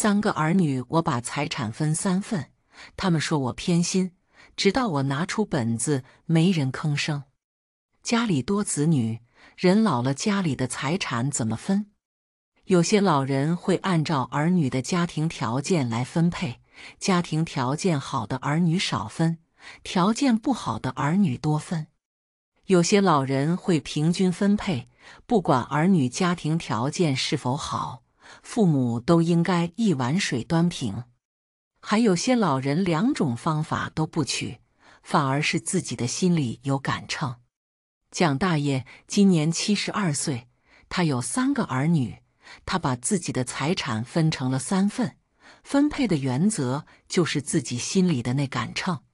三个儿女，我把财产分三份，他们说我偏心。直到我拿出本子，没人吭声。家里多子女，人老了，家里的财产怎么分？有些老人会按照儿女的家庭条件来分配，家庭条件好的儿女少分，条件不好的儿女多分。有些老人会平均分配，不管儿女家庭条件是否好。父母都应该一碗水端平。还有些老人两种方法都不取，反而是自己的心里有杆秤。蒋大爷今年七十二岁，他有三个儿女，他把自己的财产分成了三份，分配的原则就是自己心里的那杆秤。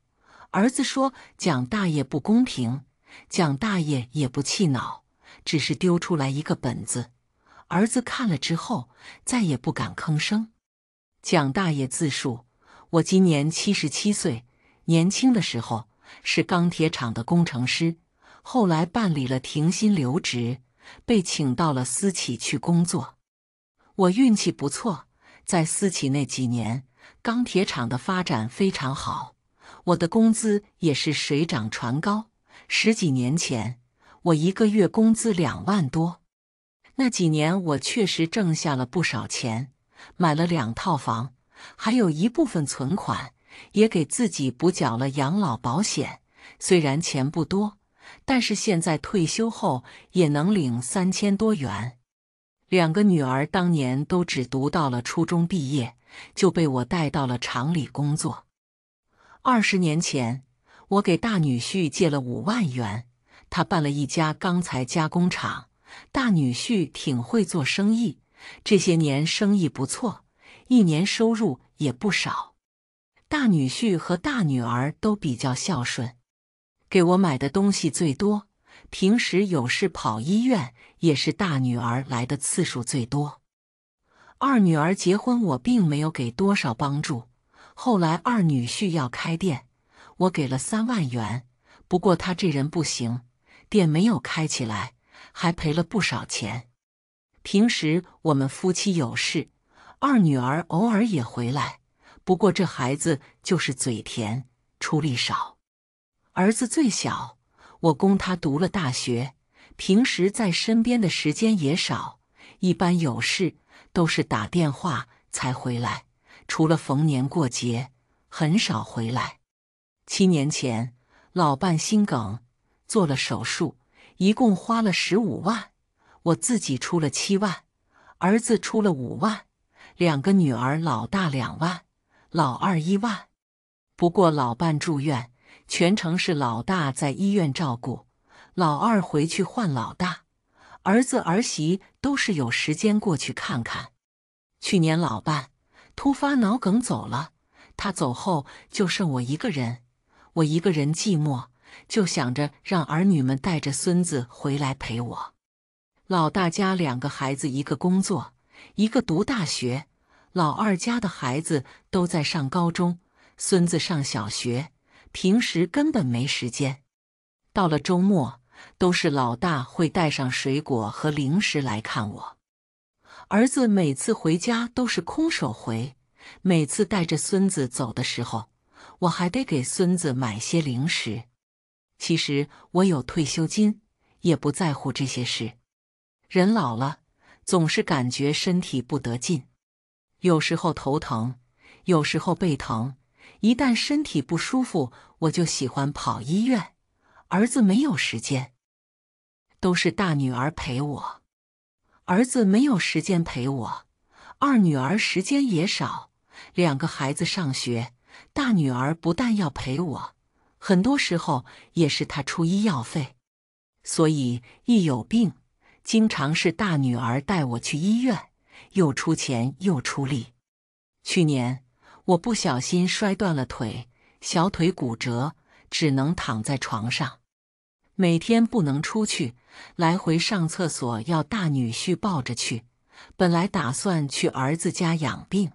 儿子说蒋大爷不公平，蒋大爷也不气恼，只是丢出来一个本子。儿子看了之后，再也不敢吭声。蒋大爷自述：“我今年七十七岁，年轻的时候是钢铁厂的工程师，后来办理了停薪留职，被请到了私企去工作。我运气不错，在私企那几年，钢铁厂的发展非常好，我的工资也是水涨船高。十几年前，我一个月工资两万多。”那几年我确实挣下了不少钱，买了两套房，还有一部分存款，也给自己补缴了养老保险。虽然钱不多，但是现在退休后也能领三千多元。两个女儿当年都只读到了初中毕业，就被我带到了厂里工作。二十年前，我给大女婿借了五万元，他办了一家钢材加工厂。大女婿挺会做生意，这些年生意不错，一年收入也不少。大女婿和大女儿都比较孝顺，给我买的东西最多。平时有事跑医院，也是大女儿来的次数最多。二女儿结婚，我并没有给多少帮助。后来二女婿要开店，我给了三万元，不过他这人不行，店没有开起来。还赔了不少钱。平时我们夫妻有事，二女儿偶尔也回来，不过这孩子就是嘴甜，出力少。儿子最小，我供他读了大学，平时在身边的时间也少，一般有事都是打电话才回来，除了逢年过节，很少回来。七年前，老伴心梗，做了手术。一共花了十五万，我自己出了七万，儿子出了五万，两个女儿老大两万，老二一万。不过老伴住院，全程是老大在医院照顾，老二回去换老大。儿子儿媳都是有时间过去看看。去年老伴突发脑梗走了，他走后就剩我一个人，我一个人寂寞。就想着让儿女们带着孙子回来陪我。老大家两个孩子，一个工作，一个读大学；老二家的孩子都在上高中，孙子上小学，平时根本没时间。到了周末，都是老大会带上水果和零食来看我。儿子每次回家都是空手回，每次带着孙子走的时候，我还得给孙子买些零食。其实我有退休金，也不在乎这些事。人老了，总是感觉身体不得劲，有时候头疼，有时候背疼。一旦身体不舒服，我就喜欢跑医院。儿子没有时间，都是大女儿陪我。儿子没有时间陪我，二女儿时间也少。两个孩子上学，大女儿不但要陪我。很多时候也是他出医药费，所以一有病，经常是大女儿带我去医院，又出钱又出力。去年我不小心摔断了腿，小腿骨折，只能躺在床上，每天不能出去，来回上厕所要大女婿抱着去。本来打算去儿子家养病，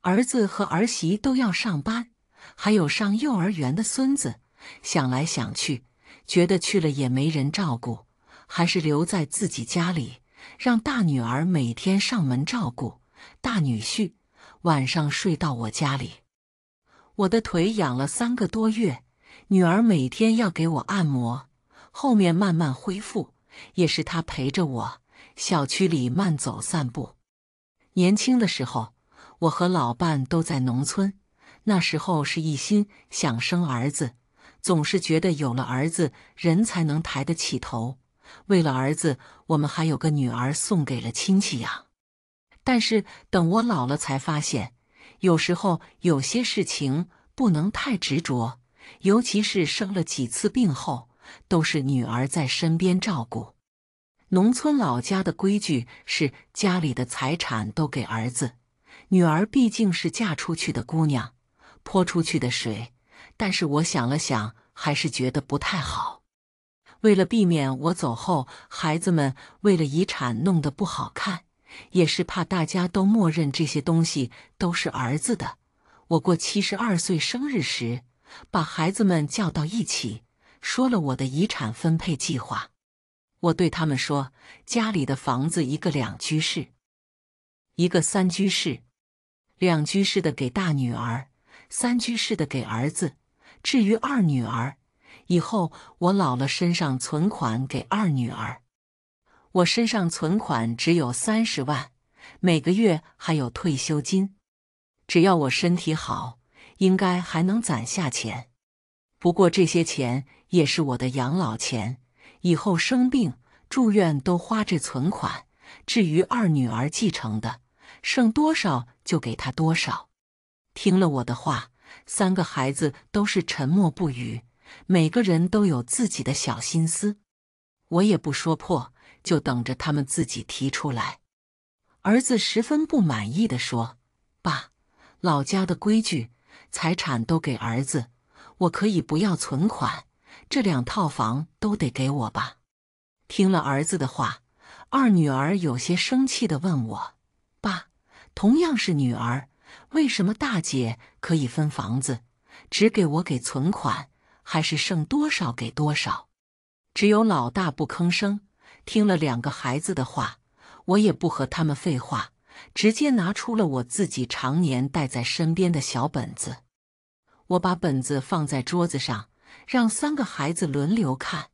儿子和儿媳都要上班。还有上幼儿园的孙子，想来想去，觉得去了也没人照顾，还是留在自己家里，让大女儿每天上门照顾，大女婿晚上睡到我家里。我的腿养了三个多月，女儿每天要给我按摩，后面慢慢恢复，也是她陪着我，小区里慢走散步。年轻的时候，我和老伴都在农村。那时候是一心想生儿子，总是觉得有了儿子人才能抬得起头。为了儿子，我们还有个女儿送给了亲戚养。但是等我老了才发现，有时候有些事情不能太执着，尤其是生了几次病后，都是女儿在身边照顾。农村老家的规矩是家里的财产都给儿子，女儿毕竟是嫁出去的姑娘。泼出去的水，但是我想了想，还是觉得不太好。为了避免我走后，孩子们为了遗产弄得不好看，也是怕大家都默认这些东西都是儿子的。我过七十二岁生日时，把孩子们叫到一起，说了我的遗产分配计划。我对他们说，家里的房子一个两居室，一个三居室，两居室的给大女儿。三居室的给儿子，至于二女儿，以后我老了身上存款给二女儿。我身上存款只有三十万，每个月还有退休金，只要我身体好，应该还能攒下钱。不过这些钱也是我的养老钱，以后生病住院都花这存款。至于二女儿继承的，剩多少就给她多少。听了我的话，三个孩子都是沉默不语。每个人都有自己的小心思，我也不说破，就等着他们自己提出来。儿子十分不满意的说：“爸，老家的规矩，财产都给儿子，我可以不要存款，这两套房都得给我吧？”听了儿子的话，二女儿有些生气的问我：“爸，同样是女儿。”为什么大姐可以分房子，只给我给存款，还是剩多少给多少？只有老大不吭声。听了两个孩子的话，我也不和他们废话，直接拿出了我自己常年带在身边的小本子。我把本子放在桌子上，让三个孩子轮流看。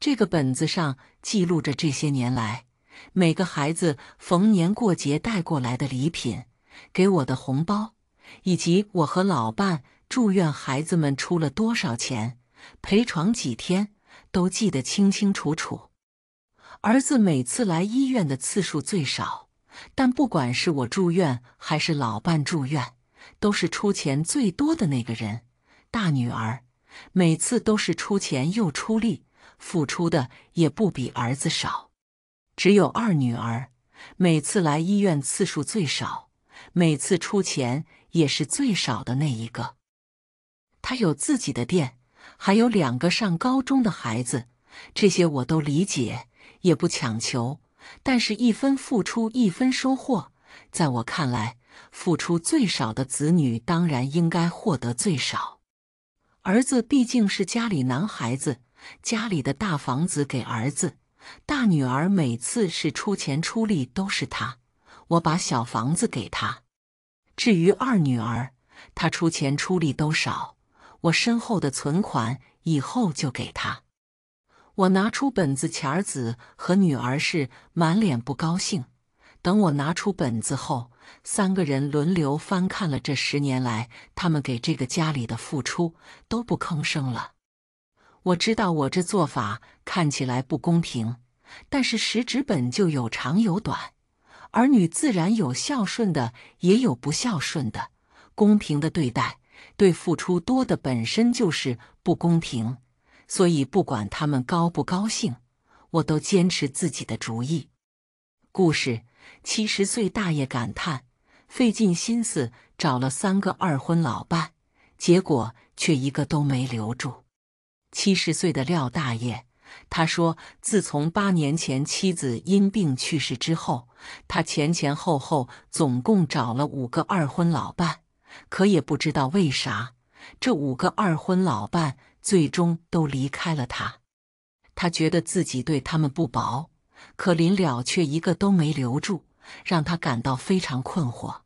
这个本子上记录着这些年来每个孩子逢年过节带过来的礼品。给我的红包，以及我和老伴住院，孩子们出了多少钱，陪床几天，都记得清清楚楚。儿子每次来医院的次数最少，但不管是我住院还是老伴住院，都是出钱最多的那个人。大女儿每次都是出钱又出力，付出的也不比儿子少。只有二女儿每次来医院次数最少。每次出钱也是最少的那一个，他有自己的店，还有两个上高中的孩子，这些我都理解，也不强求。但是，一分付出一分收获，在我看来，付出最少的子女当然应该获得最少。儿子毕竟是家里男孩子，家里的大房子给儿子，大女儿每次是出钱出力都是他。我把小房子给他，至于二女儿，她出钱出力都少，我身后的存款以后就给她。我拿出本子，钱儿子和女儿是满脸不高兴。等我拿出本子后，三个人轮流翻看了这十年来他们给这个家里的付出，都不吭声了。我知道我这做法看起来不公平，但是实指本就有长有短。儿女自然有孝顺的，也有不孝顺的，公平的对待。对付出多的本身就是不公平，所以不管他们高不高兴，我都坚持自己的主意。故事：七十岁大爷感叹，费尽心思找了三个二婚老伴，结果却一个都没留住。七十岁的廖大爷。他说：“自从八年前妻子因病去世之后，他前前后后总共找了五个二婚老伴，可也不知道为啥，这五个二婚老伴最终都离开了他。他觉得自己对他们不薄，可临了却一个都没留住，让他感到非常困惑。”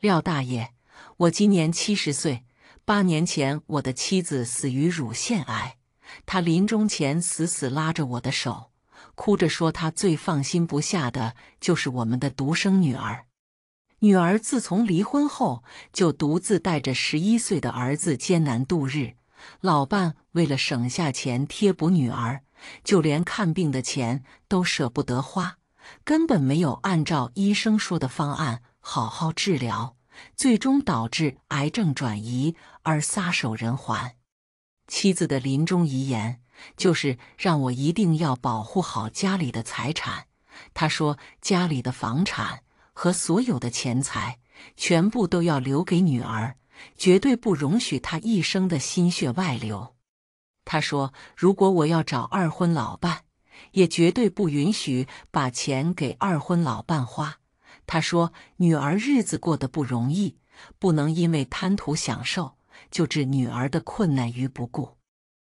廖大爷，我今年七十岁，八年前我的妻子死于乳腺癌。他临终前死死拉着我的手，哭着说：“他最放心不下的就是我们的独生女儿。女儿自从离婚后，就独自带着十一岁的儿子艰难度日。老伴为了省下钱贴补女儿，就连看病的钱都舍不得花，根本没有按照医生说的方案好好治疗，最终导致癌症转移而撒手人寰。”妻子的临终遗言就是让我一定要保护好家里的财产。他说家里的房产和所有的钱财全部都要留给女儿，绝对不容许她一生的心血外流。他说如果我要找二婚老伴，也绝对不允许把钱给二婚老伴花。他说女儿日子过得不容易，不能因为贪图享受。就置女儿的困难于不顾，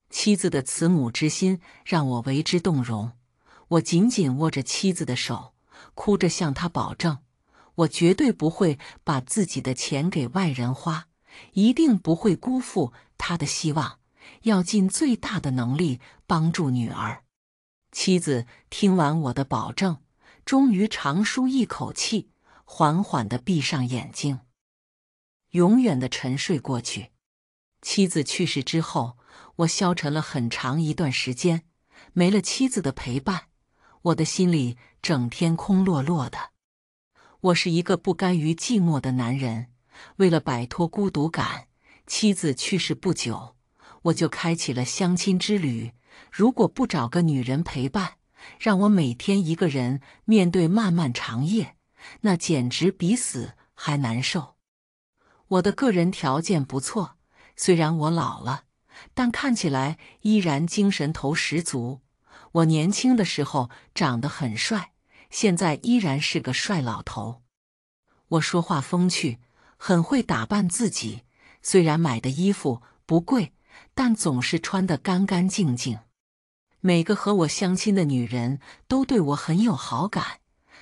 妻子的慈母之心让我为之动容。我紧紧握着妻子的手，哭着向她保证：我绝对不会把自己的钱给外人花，一定不会辜负她的希望，要尽最大的能力帮助女儿。妻子听完我的保证，终于长舒一口气，缓缓地闭上眼睛，永远的沉睡过去。妻子去世之后，我消沉了很长一段时间。没了妻子的陪伴，我的心里整天空落落的。我是一个不甘于寂寞的男人，为了摆脱孤独感，妻子去世不久，我就开启了相亲之旅。如果不找个女人陪伴，让我每天一个人面对漫漫长夜，那简直比死还难受。我的个人条件不错。虽然我老了，但看起来依然精神头十足。我年轻的时候长得很帅，现在依然是个帅老头。我说话风趣，很会打扮自己。虽然买的衣服不贵，但总是穿得干干净净。每个和我相亲的女人都对我很有好感，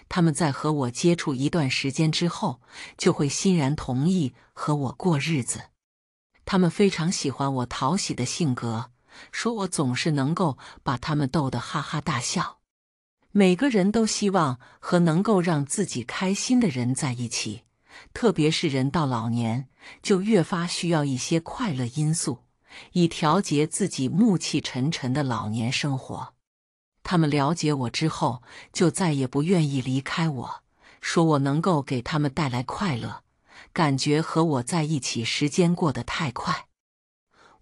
她们在和我接触一段时间之后，就会欣然同意和我过日子。他们非常喜欢我讨喜的性格，说我总是能够把他们逗得哈哈大笑。每个人都希望和能够让自己开心的人在一起，特别是人到老年就越发需要一些快乐因素，以调节自己暮气沉沉的老年生活。他们了解我之后，就再也不愿意离开我，说我能够给他们带来快乐。感觉和我在一起时间过得太快。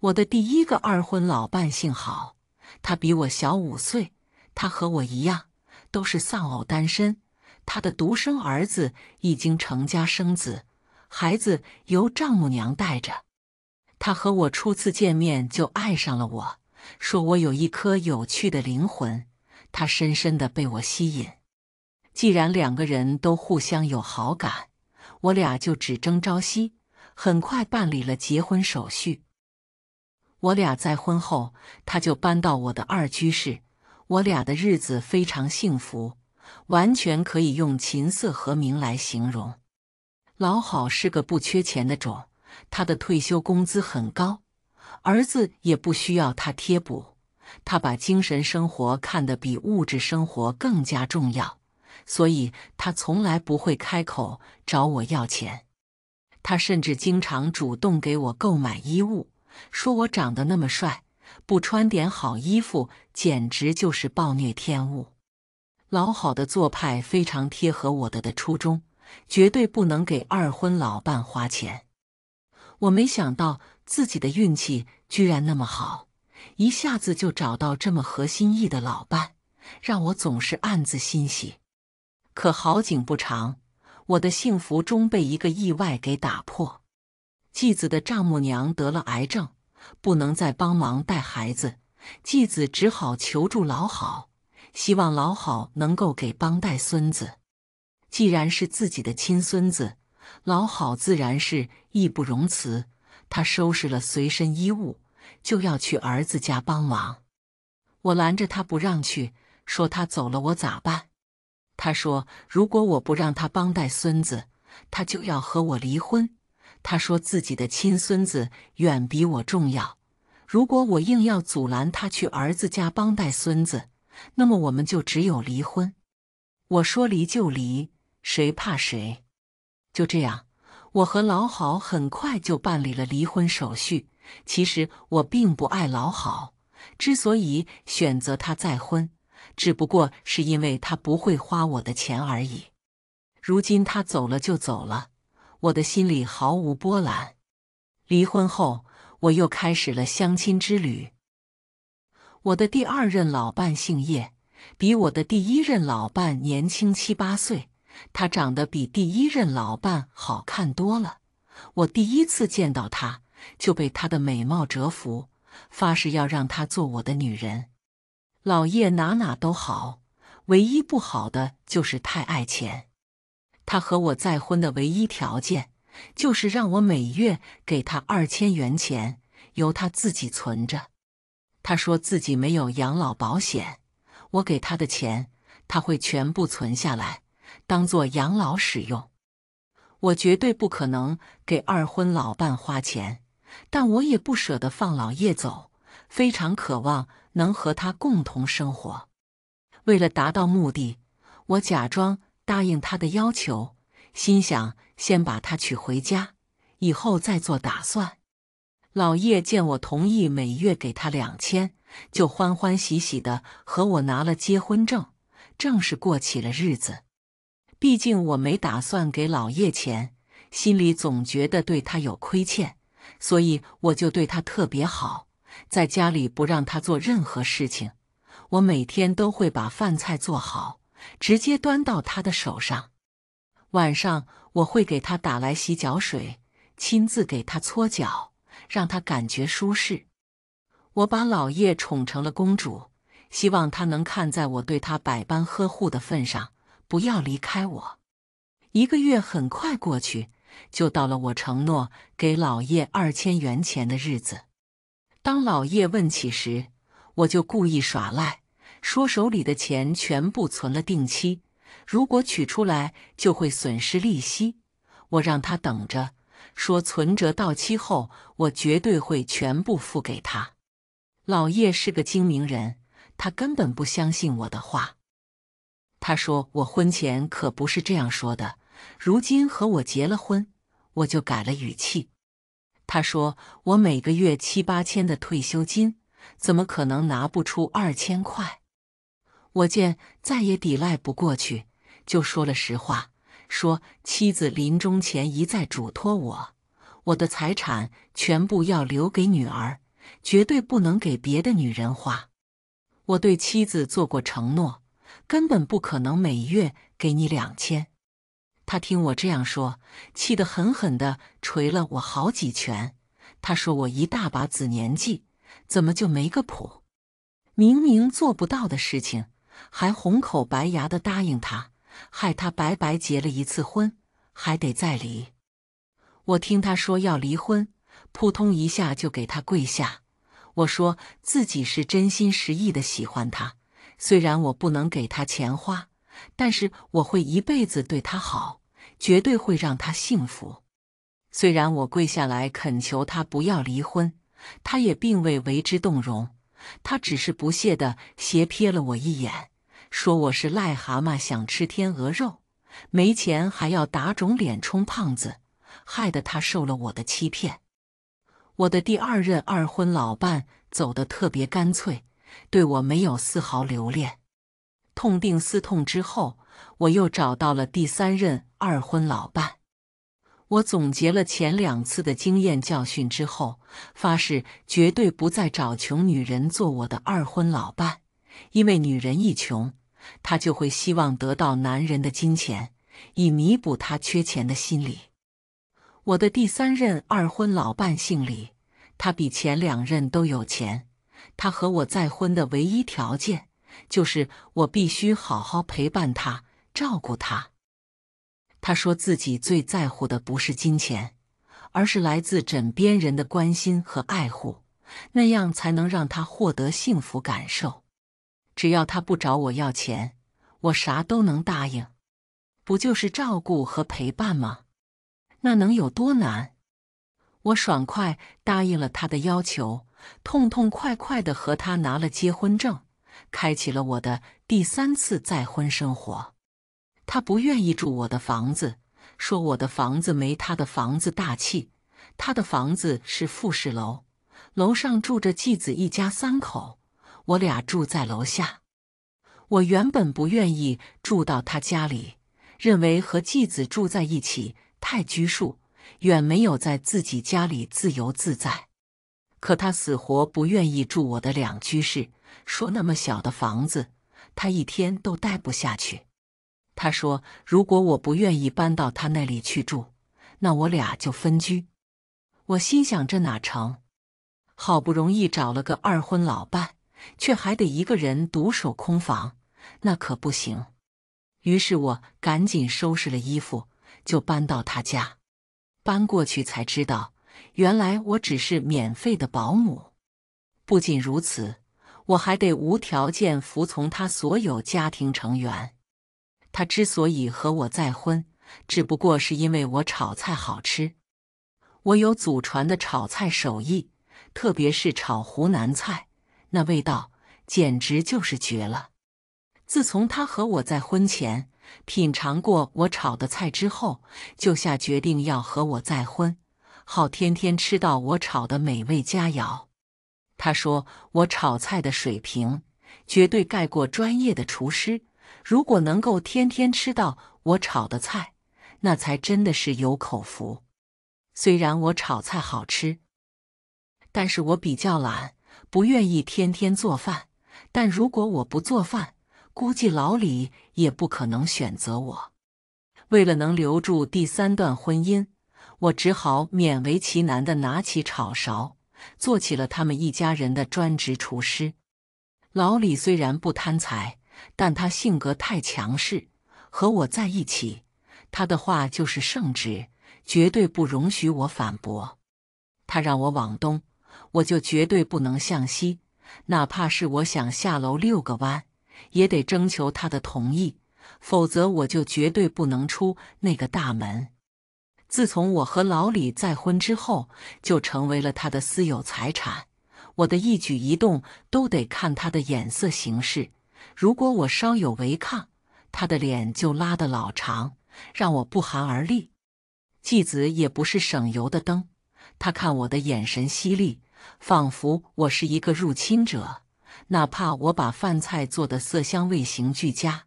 我的第一个二婚老伴姓郝，他比我小五岁。他和我一样，都是丧偶单身。他的独生儿子已经成家生子，孩子由丈母娘带着。他和我初次见面就爱上了我，说我有一颗有趣的灵魂。他深深的被我吸引。既然两个人都互相有好感。我俩就只争朝夕，很快办理了结婚手续。我俩再婚后，他就搬到我的二居室。我俩的日子非常幸福，完全可以用琴瑟和鸣来形容。老郝是个不缺钱的种，他的退休工资很高，儿子也不需要他贴补。他把精神生活看得比物质生活更加重要。所以他从来不会开口找我要钱，他甚至经常主动给我购买衣物，说我长得那么帅，不穿点好衣服简直就是暴虐天物。老好的做派非常贴合我的的初衷，绝对不能给二婚老伴花钱。我没想到自己的运气居然那么好，一下子就找到这么合心意的老伴，让我总是暗自欣喜。可好景不长，我的幸福终被一个意外给打破。继子的丈母娘得了癌症，不能再帮忙带孩子，继子只好求助老好，希望老好能够给帮带孙子。既然是自己的亲孙子，老好自然是义不容辞。他收拾了随身衣物，就要去儿子家帮忙。我拦着他不让去，说他走了我咋办？他说：“如果我不让他帮带孙子，他就要和我离婚。他说自己的亲孙子远比我重要。如果我硬要阻拦他去儿子家帮带孙子，那么我们就只有离婚。”我说：“离就离，谁怕谁？”就这样，我和老好很快就办理了离婚手续。其实我并不爱老好，之所以选择他再婚。只不过是因为他不会花我的钱而已。如今他走了就走了，我的心里毫无波澜。离婚后，我又开始了相亲之旅。我的第二任老伴姓叶，比我的第一任老伴年轻七八岁。她长得比第一任老伴好看多了。我第一次见到她，就被她的美貌折服，发誓要让她做我的女人。老叶哪哪都好，唯一不好的就是太爱钱。他和我再婚的唯一条件就是让我每月给他二千元钱，由他自己存着。他说自己没有养老保险，我给他的钱他会全部存下来，当做养老使用。我绝对不可能给二婚老伴花钱，但我也不舍得放老叶走，非常渴望。能和他共同生活。为了达到目的，我假装答应他的要求，心想先把他娶回家，以后再做打算。老叶见我同意每月给他两千，就欢欢喜喜的和我拿了结婚证，正式过起了日子。毕竟我没打算给老叶钱，心里总觉得对他有亏欠，所以我就对他特别好。在家里不让他做任何事情，我每天都会把饭菜做好，直接端到他的手上。晚上我会给他打来洗脚水，亲自给他搓脚，让他感觉舒适。我把老叶宠成了公主，希望他能看在我对他百般呵护的份上，不要离开我。一个月很快过去，就到了我承诺给老叶二千元钱的日子。当老叶问起时，我就故意耍赖，说手里的钱全部存了定期，如果取出来就会损失利息。我让他等着，说存折到期后我绝对会全部付给他。老叶是个精明人，他根本不相信我的话。他说我婚前可不是这样说的，如今和我结了婚，我就改了语气。他说：“我每个月七八千的退休金，怎么可能拿不出二千块？”我见再也抵赖不过去，就说了实话，说妻子临终前一再嘱托我，我的财产全部要留给女儿，绝对不能给别的女人花。我对妻子做过承诺，根本不可能每月给你两千。他听我这样说，气得狠狠地捶了我好几拳。他说我一大把子年纪，怎么就没个谱？明明做不到的事情，还红口白牙的答应他，害他白白结了一次婚，还得再离。我听他说要离婚，扑通一下就给他跪下。我说自己是真心实意的喜欢他，虽然我不能给他钱花。但是我会一辈子对他好，绝对会让他幸福。虽然我跪下来恳求他不要离婚，他也并未为之动容。他只是不屑地斜瞥了我一眼，说我是癞蛤蟆想吃天鹅肉，没钱还要打肿脸充胖子，害得他受了我的欺骗。我的第二任二婚老伴走得特别干脆，对我没有丝毫留恋。痛定思痛之后，我又找到了第三任二婚老伴。我总结了前两次的经验教训之后，发誓绝对不再找穷女人做我的二婚老伴，因为女人一穷，她就会希望得到男人的金钱，以弥补她缺钱的心理。我的第三任二婚老伴姓李，他比前两任都有钱。他和我再婚的唯一条件。就是我必须好好陪伴他，照顾他。他说自己最在乎的不是金钱，而是来自枕边人的关心和爱护，那样才能让他获得幸福感受。只要他不找我要钱，我啥都能答应。不就是照顾和陪伴吗？那能有多难？我爽快答应了他的要求，痛痛快快的和他拿了结婚证。开启了我的第三次再婚生活。他不愿意住我的房子，说我的房子没他的房子大气。他的房子是复式楼，楼上住着继子一家三口，我俩住在楼下。我原本不愿意住到他家里，认为和继子住在一起太拘束，远没有在自己家里自由自在。可他死活不愿意住我的两居室。说那么小的房子，他一天都待不下去。他说：“如果我不愿意搬到他那里去住，那我俩就分居。”我心想：“这哪成？好不容易找了个二婚老伴，却还得一个人独守空房，那可不行。”于是我赶紧收拾了衣服，就搬到他家。搬过去才知道，原来我只是免费的保姆。不仅如此。我还得无条件服从他所有家庭成员。他之所以和我再婚，只不过是因为我炒菜好吃。我有祖传的炒菜手艺，特别是炒湖南菜，那味道简直就是绝了。自从他和我在婚前品尝过我炒的菜之后，就下决定要和我再婚，好天天吃到我炒的美味佳肴。他说：“我炒菜的水平绝对盖过专业的厨师。如果能够天天吃到我炒的菜，那才真的是有口福。虽然我炒菜好吃，但是我比较懒，不愿意天天做饭。但如果我不做饭，估计老李也不可能选择我。为了能留住第三段婚姻，我只好勉为其难的拿起炒勺。”做起了他们一家人的专职厨师。老李虽然不贪财，但他性格太强势。和我在一起，他的话就是圣旨，绝对不容许我反驳。他让我往东，我就绝对不能向西。哪怕是我想下楼遛个弯，也得征求他的同意，否则我就绝对不能出那个大门。自从我和老李再婚之后，就成为了他的私有财产。我的一举一动都得看他的眼色行事。如果我稍有违抗，他的脸就拉得老长，让我不寒而栗。继子也不是省油的灯，他看我的眼神犀利，仿佛我是一个入侵者。哪怕我把饭菜做的色香味形俱佳，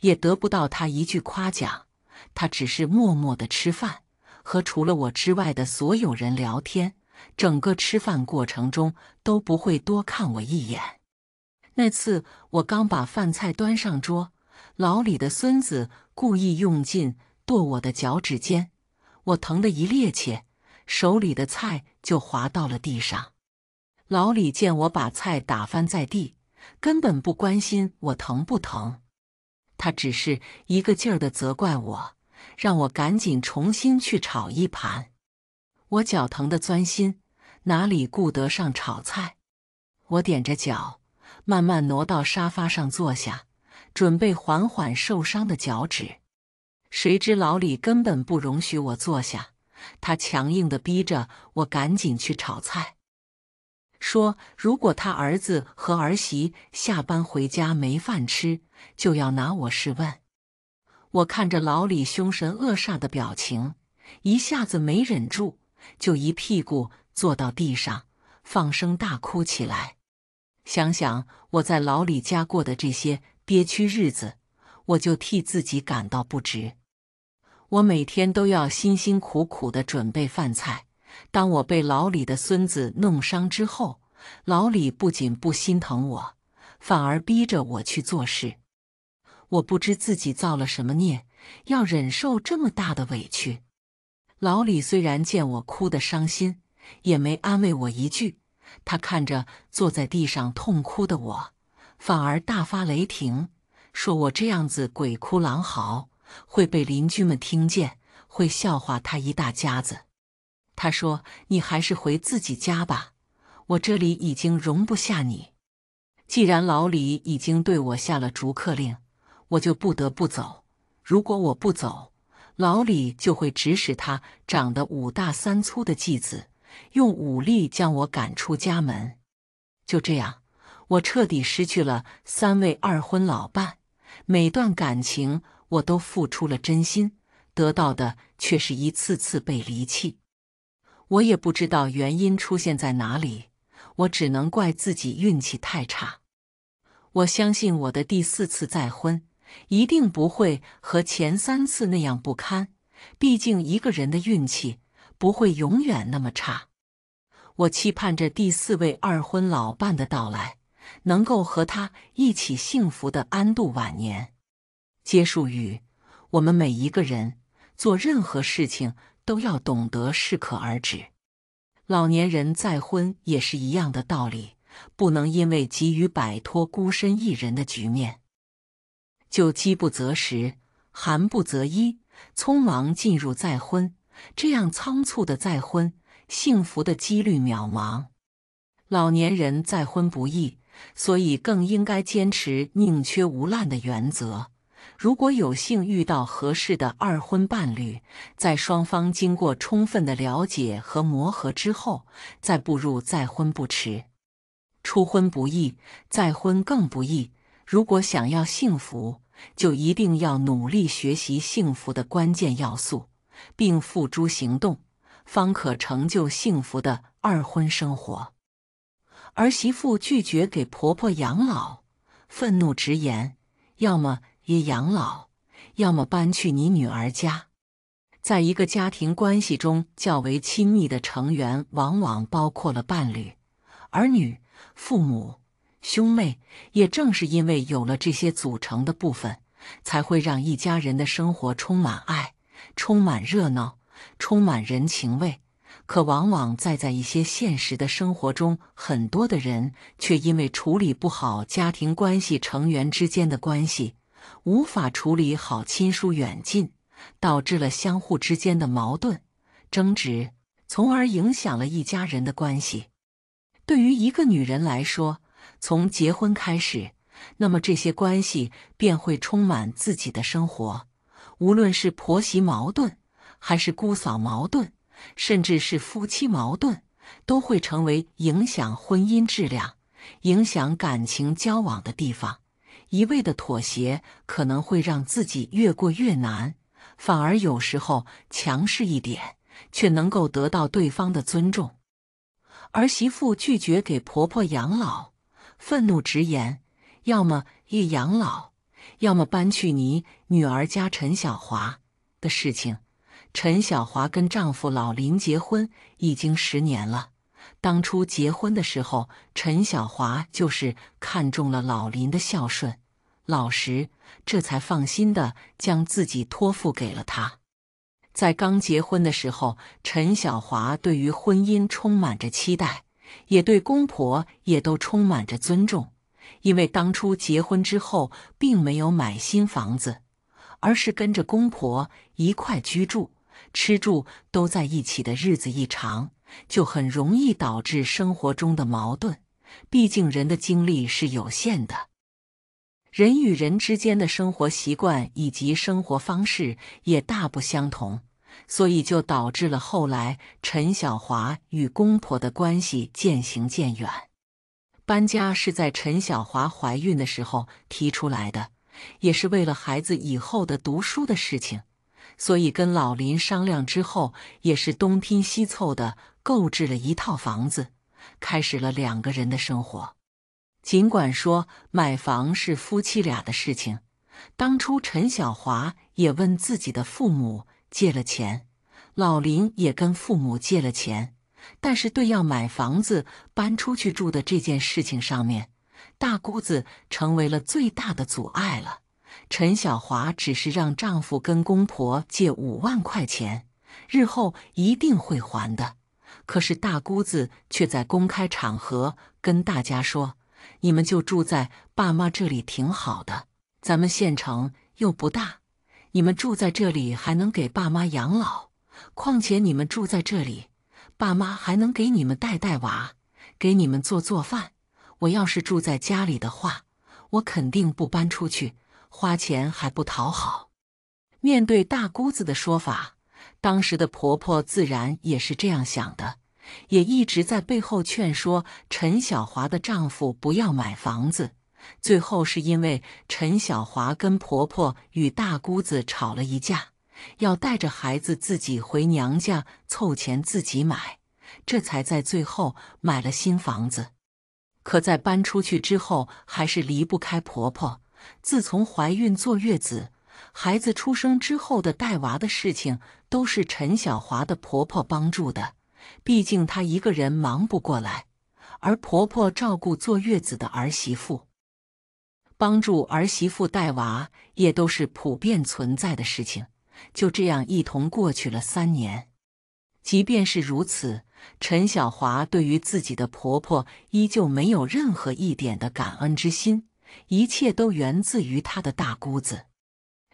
也得不到他一句夸奖。他只是默默的吃饭。和除了我之外的所有人聊天，整个吃饭过程中都不会多看我一眼。那次我刚把饭菜端上桌，老李的孙子故意用劲跺我的脚趾尖，我疼得一趔趄，手里的菜就滑到了地上。老李见我把菜打翻在地，根本不关心我疼不疼，他只是一个劲儿的责怪我。让我赶紧重新去炒一盘，我脚疼的钻心，哪里顾得上炒菜？我踮着脚，慢慢挪到沙发上坐下，准备缓缓受伤的脚趾。谁知老李根本不容许我坐下，他强硬的逼着我赶紧去炒菜，说如果他儿子和儿媳下班回家没饭吃，就要拿我试问。我看着老李凶神恶煞的表情，一下子没忍住，就一屁股坐到地上，放声大哭起来。想想我在老李家过的这些憋屈日子，我就替自己感到不值。我每天都要辛辛苦苦的准备饭菜，当我被老李的孙子弄伤之后，老李不仅不心疼我，反而逼着我去做事。我不知自己造了什么孽，要忍受这么大的委屈。老李虽然见我哭得伤心，也没安慰我一句。他看着坐在地上痛哭的我，反而大发雷霆，说我这样子鬼哭狼嚎会被邻居们听见，会笑话他一大家子。他说：“你还是回自己家吧，我这里已经容不下你。既然老李已经对我下了逐客令。”我就不得不走。如果我不走，老李就会指使他长得五大三粗的继子用武力将我赶出家门。就这样，我彻底失去了三位二婚老伴。每段感情我都付出了真心，得到的却是一次次被离弃。我也不知道原因出现在哪里，我只能怪自己运气太差。我相信我的第四次再婚。一定不会和前三次那样不堪，毕竟一个人的运气不会永远那么差。我期盼着第四位二婚老伴的到来，能够和他一起幸福的安度晚年。结束语：我们每一个人做任何事情都要懂得适可而止，老年人再婚也是一样的道理，不能因为急于摆脱孤身一人的局面。就饥不择食，寒不择衣，匆忙进入再婚，这样仓促的再婚，幸福的几率渺茫。老年人再婚不易，所以更应该坚持宁缺毋滥的原则。如果有幸遇到合适的二婚伴侣，在双方经过充分的了解和磨合之后，再步入再婚不迟。初婚不易，再婚更不易。如果想要幸福，就一定要努力学习幸福的关键要素，并付诸行动，方可成就幸福的二婚生活。儿媳妇拒绝给婆婆养老，愤怒直言：要么也养老，要么搬去你女儿家。在一个家庭关系中，较为亲密的成员往往包括了伴侣、儿女、父母。兄妹，也正是因为有了这些组成的部分，才会让一家人的生活充满爱，充满热闹，充满人情味。可往往在在一些现实的生活中，很多的人却因为处理不好家庭关系、成员之间的关系，无法处理好亲疏远近，导致了相互之间的矛盾、争执，从而影响了一家人的关系。对于一个女人来说，从结婚开始，那么这些关系便会充满自己的生活。无论是婆媳矛盾，还是姑嫂矛盾，甚至是夫妻矛盾，都会成为影响婚姻质量、影响感情交往的地方。一味的妥协可能会让自己越过越难，反而有时候强势一点，却能够得到对方的尊重。儿媳妇拒绝给婆婆养老。愤怒直言：要么一养老，要么搬去你女儿家。陈小华的事情，陈小华跟丈夫老林结婚已经十年了。当初结婚的时候，陈小华就是看中了老林的孝顺、老实，这才放心的将自己托付给了他。在刚结婚的时候，陈小华对于婚姻充满着期待。也对公婆也都充满着尊重，因为当初结婚之后，并没有买新房子，而是跟着公婆一块居住，吃住都在一起的日子一长，就很容易导致生活中的矛盾。毕竟人的精力是有限的，人与人之间的生活习惯以及生活方式也大不相同。所以就导致了后来陈小华与公婆的关系渐行渐远。搬家是在陈小华怀孕的时候提出来的，也是为了孩子以后的读书的事情。所以跟老林商量之后，也是东拼西凑的购置了一套房子，开始了两个人的生活。尽管说买房是夫妻俩的事情，当初陈小华也问自己的父母。借了钱，老林也跟父母借了钱，但是对要买房子搬出去住的这件事情上面，大姑子成为了最大的阻碍了。陈小华只是让丈夫跟公婆借五万块钱，日后一定会还的。可是大姑子却在公开场合跟大家说：“你们就住在爸妈这里挺好的，咱们县城又不大。”你们住在这里还能给爸妈养老，况且你们住在这里，爸妈还能给你们带带娃，给你们做做饭。我要是住在家里的话，我肯定不搬出去，花钱还不讨好。面对大姑子的说法，当时的婆婆自然也是这样想的，也一直在背后劝说陈小华的丈夫不要买房子。最后是因为陈小华跟婆婆与大姑子吵了一架，要带着孩子自己回娘家凑钱自己买，这才在最后买了新房子。可在搬出去之后，还是离不开婆婆。自从怀孕坐月子，孩子出生之后的带娃的事情都是陈小华的婆婆帮助的，毕竟她一个人忙不过来，而婆婆照顾坐月子的儿媳妇。帮助儿媳妇带娃也都是普遍存在的事情，就这样一同过去了三年。即便是如此，陈小华对于自己的婆婆依旧没有任何一点的感恩之心，一切都源自于她的大姑子、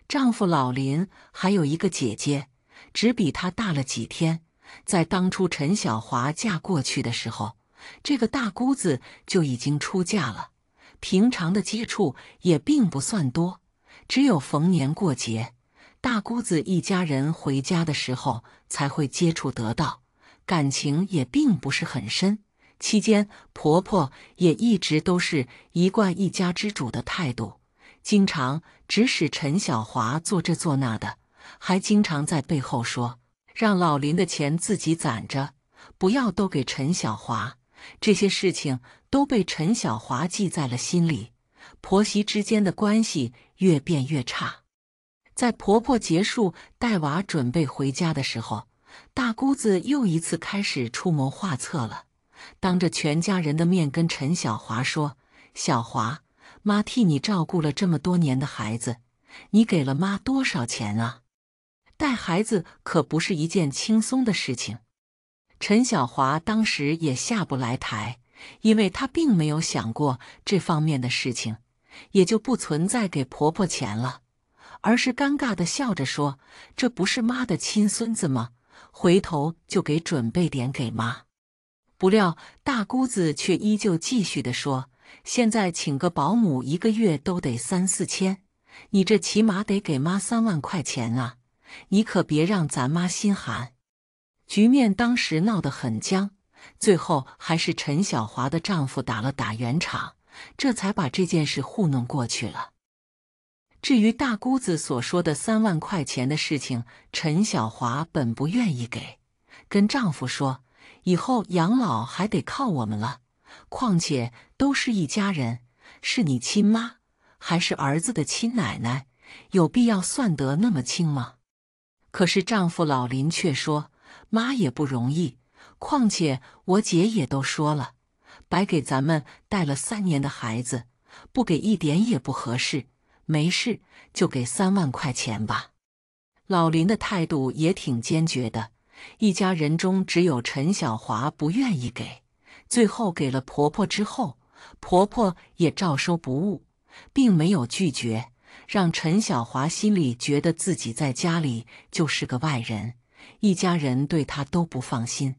丈夫老林，还有一个姐姐，只比她大了几天。在当初陈小华嫁过去的时候，这个大姑子就已经出嫁了。平常的接触也并不算多，只有逢年过节，大姑子一家人回家的时候才会接触得到，感情也并不是很深。期间，婆婆也一直都是一贯一家之主的态度，经常指使陈小华做这做那的，还经常在背后说，让老林的钱自己攒着，不要都给陈小华。这些事情都被陈小华记在了心里，婆媳之间的关系越变越差。在婆婆结束带娃准备回家的时候，大姑子又一次开始出谋划策了，当着全家人的面跟陈小华说：“小华，妈替你照顾了这么多年的孩子，你给了妈多少钱啊？带孩子可不是一件轻松的事情。”陈小华当时也下不来台，因为她并没有想过这方面的事情，也就不存在给婆婆钱了，而是尴尬的笑着说：“这不是妈的亲孙子吗？回头就给准备点给妈。”不料大姑子却依旧继续的说：“现在请个保姆一个月都得三四千，你这起码得给妈三万块钱啊！你可别让咱妈心寒。”局面当时闹得很僵，最后还是陈小华的丈夫打了打圆场，这才把这件事糊弄过去了。至于大姑子所说的三万块钱的事情，陈小华本不愿意给，跟丈夫说：“以后养老还得靠我们了，况且都是一家人，是你亲妈，还是儿子的亲奶奶，有必要算得那么清吗？”可是丈夫老林却说。妈也不容易，况且我姐也都说了，白给咱们带了三年的孩子，不给一点也不合适。没事，就给三万块钱吧。老林的态度也挺坚决的，一家人中只有陈小华不愿意给。最后给了婆婆之后，婆婆也照收不误，并没有拒绝，让陈小华心里觉得自己在家里就是个外人。一家人对她都不放心，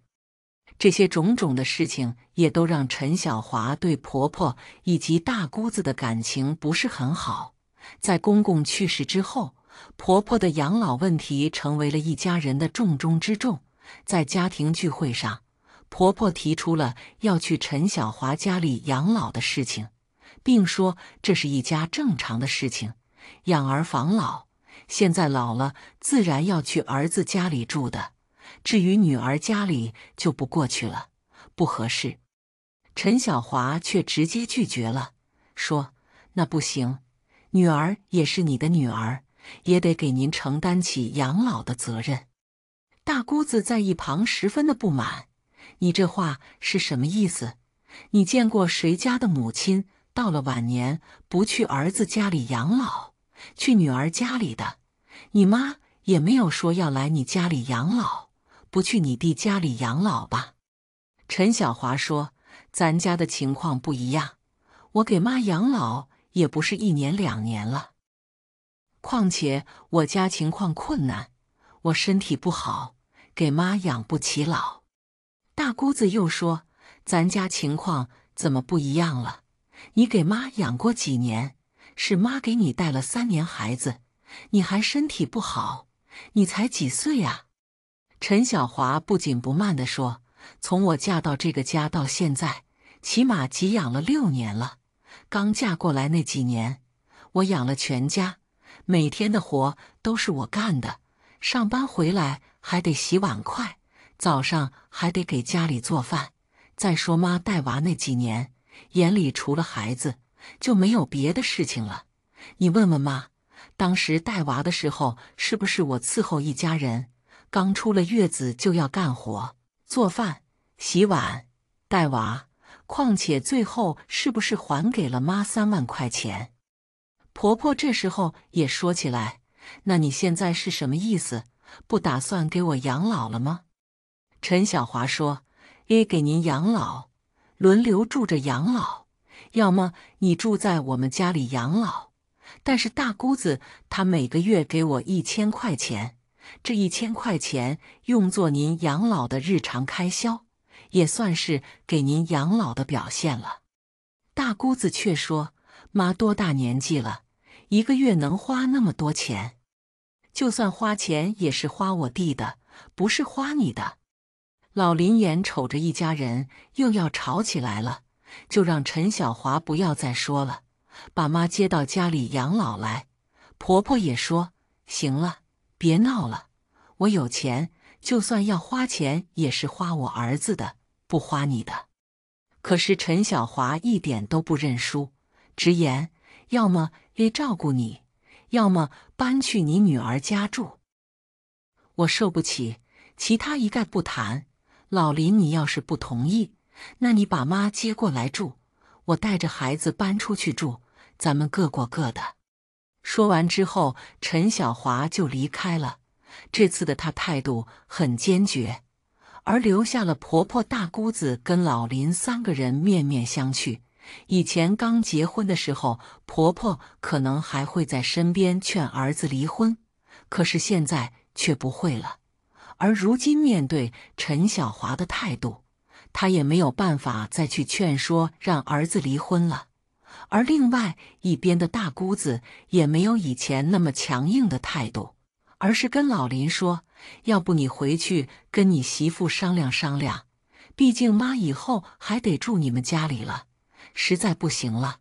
这些种种的事情也都让陈小华对婆婆以及大姑子的感情不是很好。在公公去世之后，婆婆的养老问题成为了一家人的重中之重。在家庭聚会上，婆婆提出了要去陈小华家里养老的事情，并说这是一家正常的事情，养儿防老。现在老了，自然要去儿子家里住的。至于女儿家里，就不过去了，不合适。陈小华却直接拒绝了，说：“那不行，女儿也是你的女儿，也得给您承担起养老的责任。”大姑子在一旁十分的不满：“你这话是什么意思？你见过谁家的母亲到了晚年不去儿子家里养老？”去女儿家里的，你妈也没有说要来你家里养老，不去你弟家里养老吧。陈小华说：“咱家的情况不一样，我给妈养老也不是一年两年了，况且我家情况困难，我身体不好，给妈养不起老。”大姑子又说：“咱家情况怎么不一样了？你给妈养过几年？”是妈给你带了三年孩子，你还身体不好，你才几岁啊？陈小华不紧不慢地说：“从我嫁到这个家到现在，起码给养了六年了。刚嫁过来那几年，我养了全家，每天的活都是我干的，上班回来还得洗碗筷，早上还得给家里做饭。再说妈带娃那几年，眼里除了孩子。”就没有别的事情了。你问问妈，当时带娃的时候是不是我伺候一家人？刚出了月子就要干活、做饭、洗碗、带娃。况且最后是不是还给了妈三万块钱？婆婆这时候也说起来：“那你现在是什么意思？不打算给我养老了吗？”陈小华说：“也给您养老，轮流住着养老。”要么你住在我们家里养老，但是大姑子她每个月给我一千块钱，这一千块钱用作您养老的日常开销，也算是给您养老的表现了。大姑子却说：“妈多大年纪了，一个月能花那么多钱？就算花钱也是花我弟的，不是花你的。”老林眼瞅着一家人又要吵起来了。就让陈小华不要再说了，把妈接到家里养老来。婆婆也说：“行了，别闹了，我有钱，就算要花钱也是花我儿子的，不花你的。”可是陈小华一点都不认输，直言：“要么爹照顾你，要么搬去你女儿家住。我受不起，其他一概不谈。老林，你要是不同意。”那你把妈接过来住，我带着孩子搬出去住，咱们各过各的。说完之后，陈小华就离开了。这次的她态度很坚决，而留下了婆婆、大姑子跟老林三个人面面相觑。以前刚结婚的时候，婆婆可能还会在身边劝儿子离婚，可是现在却不会了。而如今面对陈小华的态度。他也没有办法再去劝说让儿子离婚了，而另外一边的大姑子也没有以前那么强硬的态度，而是跟老林说：“要不你回去跟你媳妇商量商量，毕竟妈以后还得住你们家里了。实在不行了，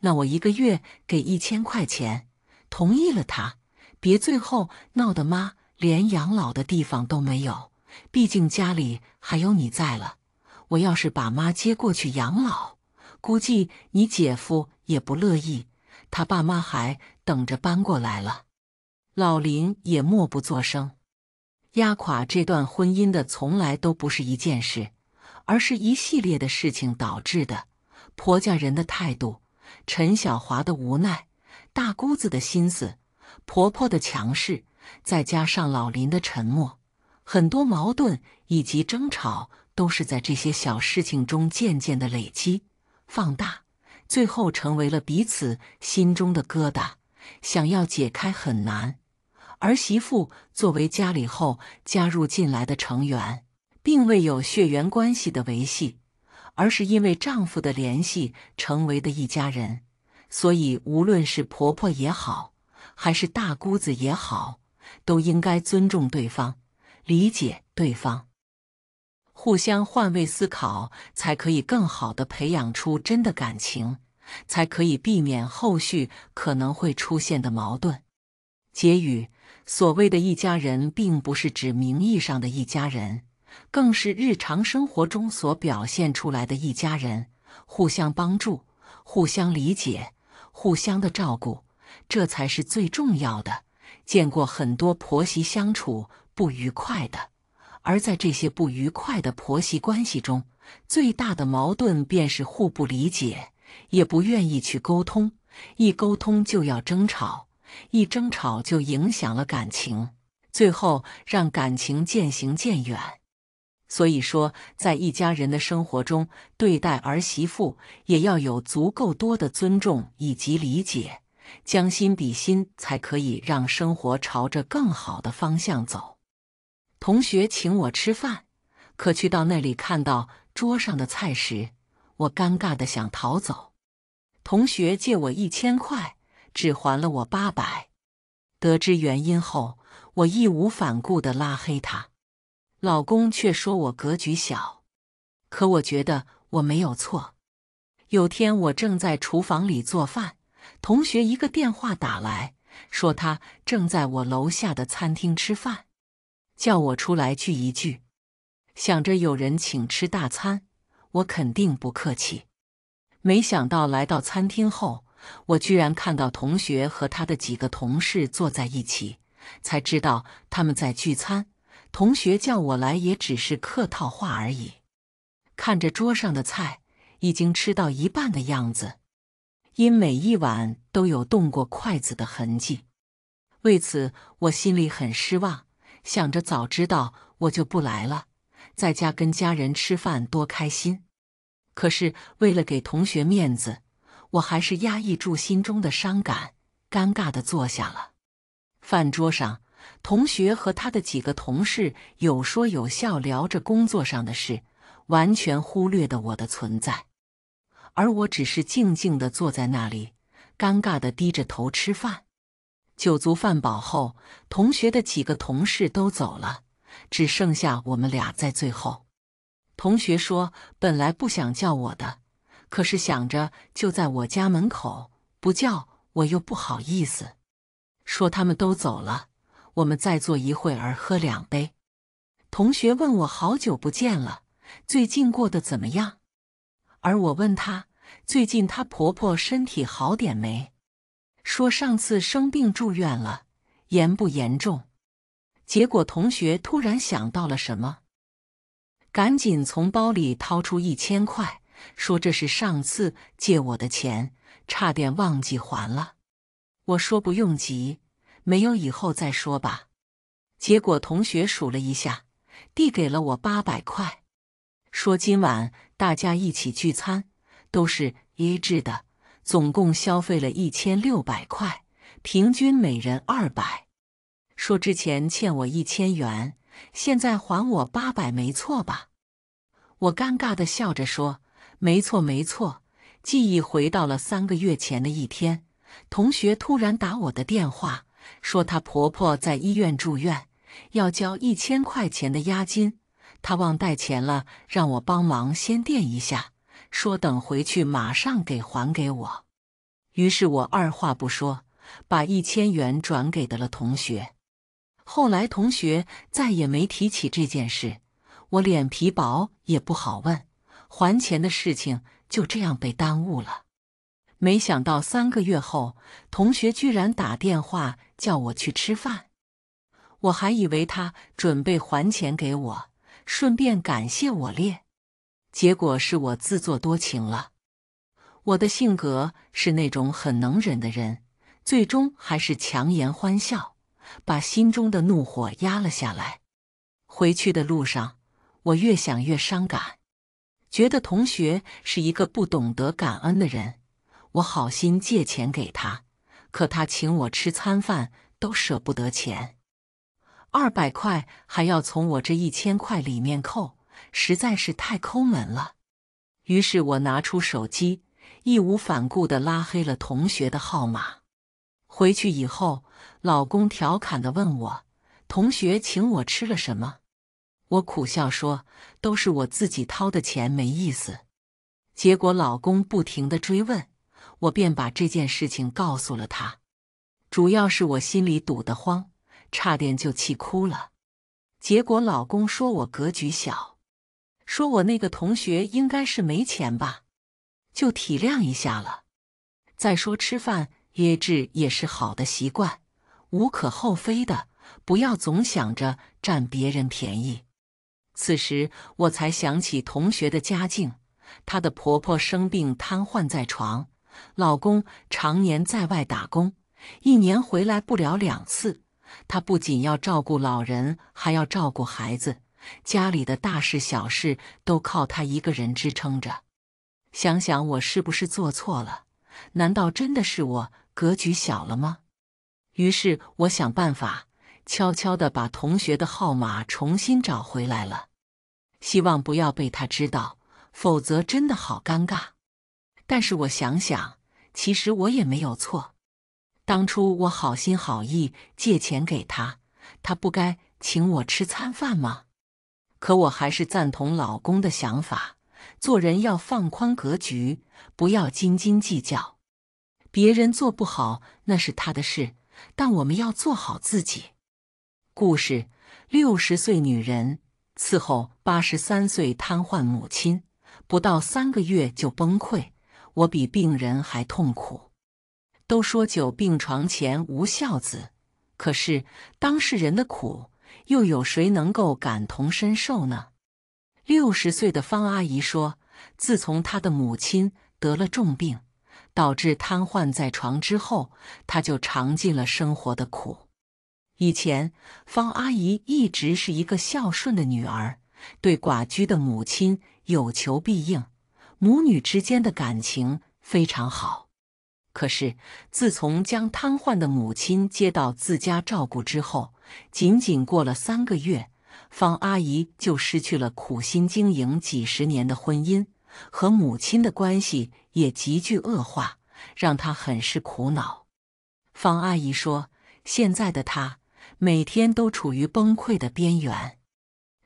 那我一个月给一千块钱，同意了他，别最后闹得妈连养老的地方都没有。毕竟家里还有你在了。”我要是把妈接过去养老，估计你姐夫也不乐意。他爸妈还等着搬过来了。老林也默不作声。压垮这段婚姻的从来都不是一件事，而是一系列的事情导致的。婆家人的态度，陈小华的无奈，大姑子的心思，婆婆的强势，再加上老林的沉默，很多矛盾以及争吵。都是在这些小事情中渐渐的累积、放大，最后成为了彼此心中的疙瘩，想要解开很难。儿媳妇作为家里后加入进来的成员，并未有血缘关系的维系，而是因为丈夫的联系成为的一家人，所以无论是婆婆也好，还是大姑子也好，都应该尊重对方，理解对方。互相换位思考，才可以更好的培养出真的感情，才可以避免后续可能会出现的矛盾。结语：所谓的一家人，并不是指名义上的一家人，更是日常生活中所表现出来的一家人，互相帮助，互相理解，互相的照顾，这才是最重要的。见过很多婆媳相处不愉快的。而在这些不愉快的婆媳关系中，最大的矛盾便是互不理解，也不愿意去沟通，一沟通就要争吵，一争吵就影响了感情，最后让感情渐行渐远。所以说，在一家人的生活中，对待儿媳妇也要有足够多的尊重以及理解，将心比心，才可以让生活朝着更好的方向走。同学请我吃饭，可去到那里看到桌上的菜时，我尴尬的想逃走。同学借我一千块，只还了我八百。得知原因后，我义无反顾的拉黑他。老公却说我格局小，可我觉得我没有错。有天我正在厨房里做饭，同学一个电话打来，说他正在我楼下的餐厅吃饭。叫我出来聚一聚，想着有人请吃大餐，我肯定不客气。没想到来到餐厅后，我居然看到同学和他的几个同事坐在一起，才知道他们在聚餐。同学叫我来也只是客套话而已。看着桌上的菜已经吃到一半的样子，因每一碗都有动过筷子的痕迹，为此我心里很失望。想着早知道我就不来了，在家跟家人吃饭多开心。可是为了给同学面子，我还是压抑住心中的伤感，尴尬的坐下了。饭桌上，同学和他的几个同事有说有笑，聊着工作上的事，完全忽略的我的存在。而我只是静静的坐在那里，尴尬的低着头吃饭。酒足饭饱后，同学的几个同事都走了，只剩下我们俩在最后。同学说：“本来不想叫我的，可是想着就在我家门口，不叫我又不好意思。”说他们都走了，我们再坐一会儿，喝两杯。同学问我：“好久不见了，最近过得怎么样？”而我问他：“最近她婆婆身体好点没？”说上次生病住院了，严不严重？结果同学突然想到了什么，赶紧从包里掏出一千块，说这是上次借我的钱，差点忘记还了。我说不用急，没有以后再说吧。结果同学数了一下，递给了我八百块，说今晚大家一起聚餐，都是 a 致制的。总共消费了一千六百块，平均每人二百。说之前欠我一千元，现在还我八百，没错吧？我尴尬地笑着说：“没错，没错。”记忆回到了三个月前的一天，同学突然打我的电话，说她婆婆在医院住院，要交一千块钱的押金，她忘带钱了，让我帮忙先垫一下。说等回去马上给还给我，于是我二话不说，把一千元转给了同学。后来同学再也没提起这件事，我脸皮薄也不好问还钱的事情，就这样被耽误了。没想到三个月后，同学居然打电话叫我去吃饭，我还以为他准备还钱给我，顺便感谢我练。结果是我自作多情了。我的性格是那种很能忍的人，最终还是强颜欢笑，把心中的怒火压了下来。回去的路上，我越想越伤感，觉得同学是一个不懂得感恩的人。我好心借钱给他，可他请我吃餐饭都舍不得钱，二百块还要从我这一千块里面扣。实在是太抠门了，于是我拿出手机，义无反顾地拉黑了同学的号码。回去以后，老公调侃地问我：“同学请我吃了什么？”我苦笑说：“都是我自己掏的钱，没意思。”结果老公不停地追问，我便把这件事情告诉了他。主要是我心里堵得慌，差点就气哭了。结果老公说我格局小。说我那个同学应该是没钱吧，就体谅一下了。再说吃饭节制也是好的习惯，无可厚非的。不要总想着占别人便宜。此时我才想起同学的家境，她的婆婆生病瘫痪在床，老公常年在外打工，一年回来不了两次。她不仅要照顾老人，还要照顾孩子。家里的大事小事都靠他一个人支撑着，想想我是不是做错了？难道真的是我格局小了吗？于是我想办法悄悄地把同学的号码重新找回来了，希望不要被他知道，否则真的好尴尬。但是我想想，其实我也没有错，当初我好心好意借钱给他，他不该请我吃餐饭吗？可我还是赞同老公的想法，做人要放宽格局，不要斤斤计较。别人做不好那是他的事，但我们要做好自己。故事：六十岁女人伺候八十三岁瘫痪母亲，不到三个月就崩溃。我比病人还痛苦。都说久病床前无孝子，可是当事人的苦。又有谁能够感同身受呢？六十岁的方阿姨说：“自从她的母亲得了重病，导致瘫痪在床之后，她就尝尽了生活的苦。以前，方阿姨一直是一个孝顺的女儿，对寡居的母亲有求必应，母女之间的感情非常好。”可是，自从将瘫痪的母亲接到自家照顾之后，仅仅过了三个月，方阿姨就失去了苦心经营几十年的婚姻，和母亲的关系也急剧恶化，让她很是苦恼。方阿姨说：“现在的她每天都处于崩溃的边缘。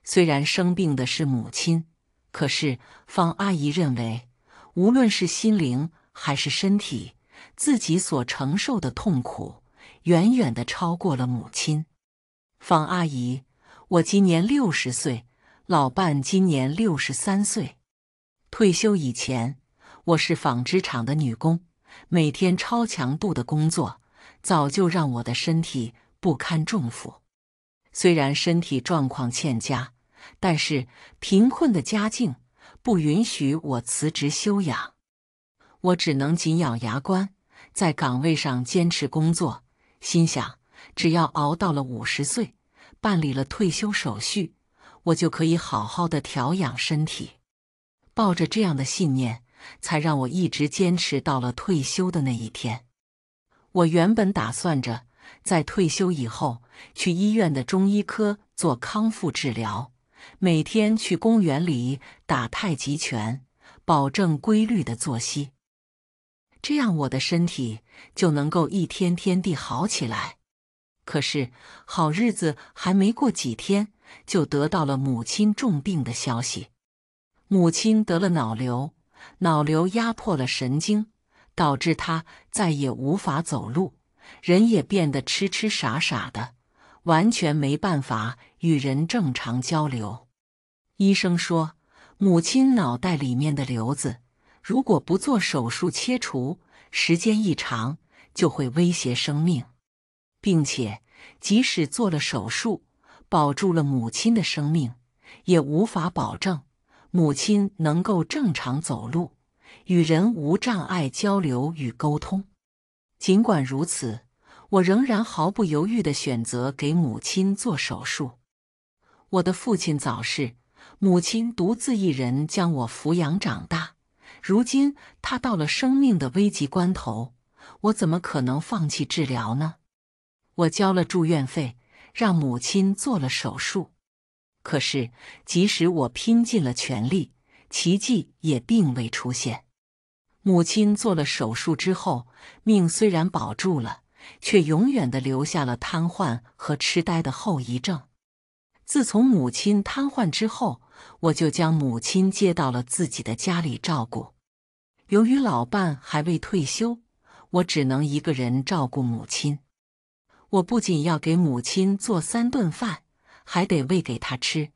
虽然生病的是母亲，可是方阿姨认为，无论是心灵还是身体。”自己所承受的痛苦远远的超过了母亲。方阿姨，我今年六十岁，老伴今年六十三岁。退休以前，我是纺织厂的女工，每天超强度的工作，早就让我的身体不堪重负。虽然身体状况欠佳，但是贫困的家境不允许我辞职休养，我只能紧咬牙关。在岗位上坚持工作，心想只要熬到了五十岁，办理了退休手续，我就可以好好的调养身体。抱着这样的信念，才让我一直坚持到了退休的那一天。我原本打算着在退休以后去医院的中医科做康复治疗，每天去公园里打太极拳，保证规律的作息。这样，我的身体就能够一天天地好起来。可是，好日子还没过几天，就得到了母亲重病的消息。母亲得了脑瘤，脑瘤压迫了神经，导致她再也无法走路，人也变得痴痴傻傻的，完全没办法与人正常交流。医生说，母亲脑袋里面的瘤子。如果不做手术切除，时间一长就会威胁生命，并且即使做了手术，保住了母亲的生命，也无法保证母亲能够正常走路，与人无障碍交流与沟通。尽管如此，我仍然毫不犹豫地选择给母亲做手术。我的父亲早逝，母亲独自一人将我抚养长大。如今他到了生命的危急关头，我怎么可能放弃治疗呢？我交了住院费，让母亲做了手术。可是，即使我拼尽了全力，奇迹也并未出现。母亲做了手术之后，命虽然保住了，却永远的留下了瘫痪和痴呆的后遗症。自从母亲瘫痪之后，我就将母亲接到了自己的家里照顾。由于老伴还未退休，我只能一个人照顾母亲。我不仅要给母亲做三顿饭，还得喂给她吃。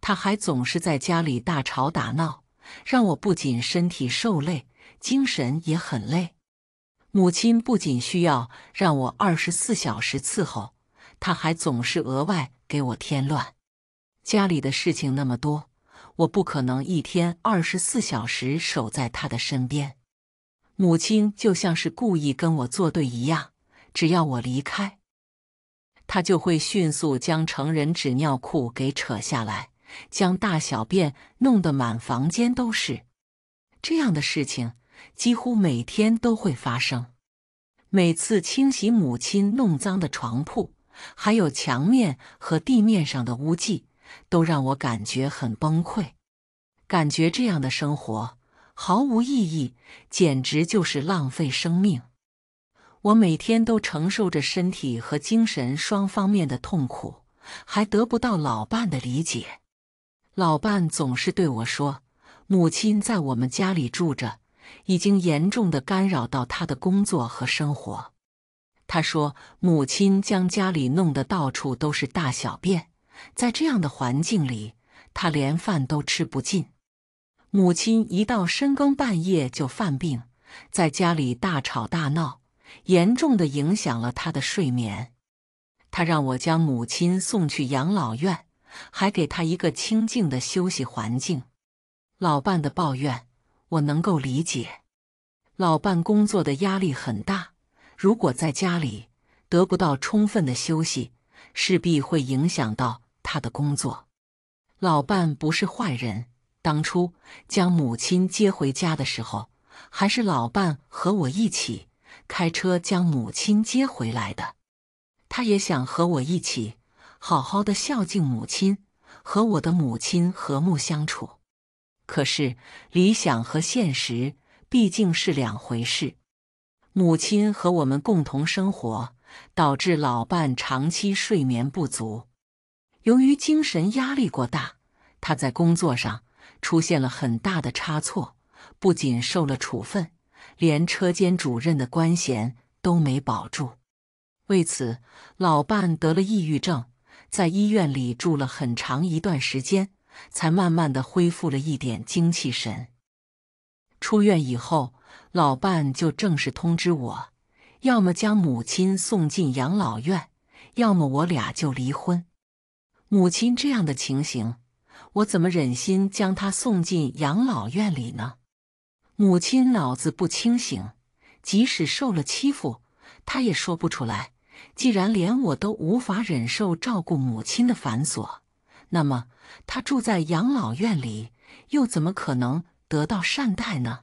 她还总是在家里大吵大闹，让我不仅身体受累，精神也很累。母亲不仅需要让我二十四小时伺候，她还总是额外给我添乱。家里的事情那么多，我不可能一天二十四小时守在他的身边。母亲就像是故意跟我作对一样，只要我离开，他就会迅速将成人纸尿裤给扯下来，将大小便弄得满房间都是。这样的事情几乎每天都会发生，每次清洗母亲弄脏的床铺，还有墙面和地面上的污迹。都让我感觉很崩溃，感觉这样的生活毫无意义，简直就是浪费生命。我每天都承受着身体和精神双方面的痛苦，还得不到老伴的理解。老伴总是对我说：“母亲在我们家里住着，已经严重的干扰到他的工作和生活。”他说：“母亲将家里弄得到处都是大小便。”在这样的环境里，他连饭都吃不进。母亲一到深更半夜就犯病，在家里大吵大闹，严重的影响了他的睡眠。他让我将母亲送去养老院，还给他一个清静的休息环境。老伴的抱怨我能够理解，老伴工作的压力很大，如果在家里得不到充分的休息，势必会影响到。他的工作，老伴不是坏人。当初将母亲接回家的时候，还是老伴和我一起开车将母亲接回来的。他也想和我一起好好的孝敬母亲，和我的母亲和睦相处。可是理想和现实毕竟是两回事。母亲和我们共同生活，导致老伴长期睡眠不足。由于精神压力过大，他在工作上出现了很大的差错，不仅受了处分，连车间主任的官衔都没保住。为此，老伴得了抑郁症，在医院里住了很长一段时间，才慢慢的恢复了一点精气神。出院以后，老伴就正式通知我，要么将母亲送进养老院，要么我俩就离婚。母亲这样的情形，我怎么忍心将她送进养老院里呢？母亲脑子不清醒，即使受了欺负，她也说不出来。既然连我都无法忍受照顾母亲的繁琐，那么她住在养老院里，又怎么可能得到善待呢？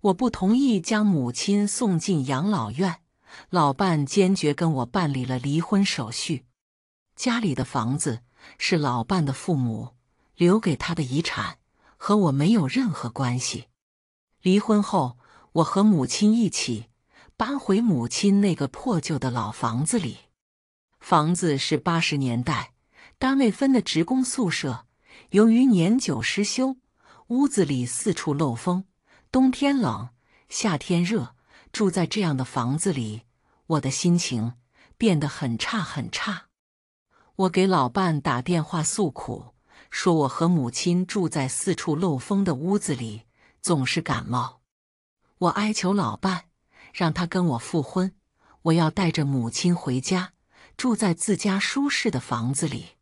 我不同意将母亲送进养老院，老伴坚决跟我办理了离婚手续。家里的房子是老伴的父母留给他的遗产，和我没有任何关系。离婚后，我和母亲一起搬回母亲那个破旧的老房子里。房子是八十年代单位分的职工宿舍，由于年久失修，屋子里四处漏风，冬天冷，夏天热。住在这样的房子里，我的心情变得很差很差。我给老伴打电话诉苦，说我和母亲住在四处漏风的屋子里，总是感冒。我哀求老伴，让他跟我复婚，我要带着母亲回家，住在自家舒适的房子里。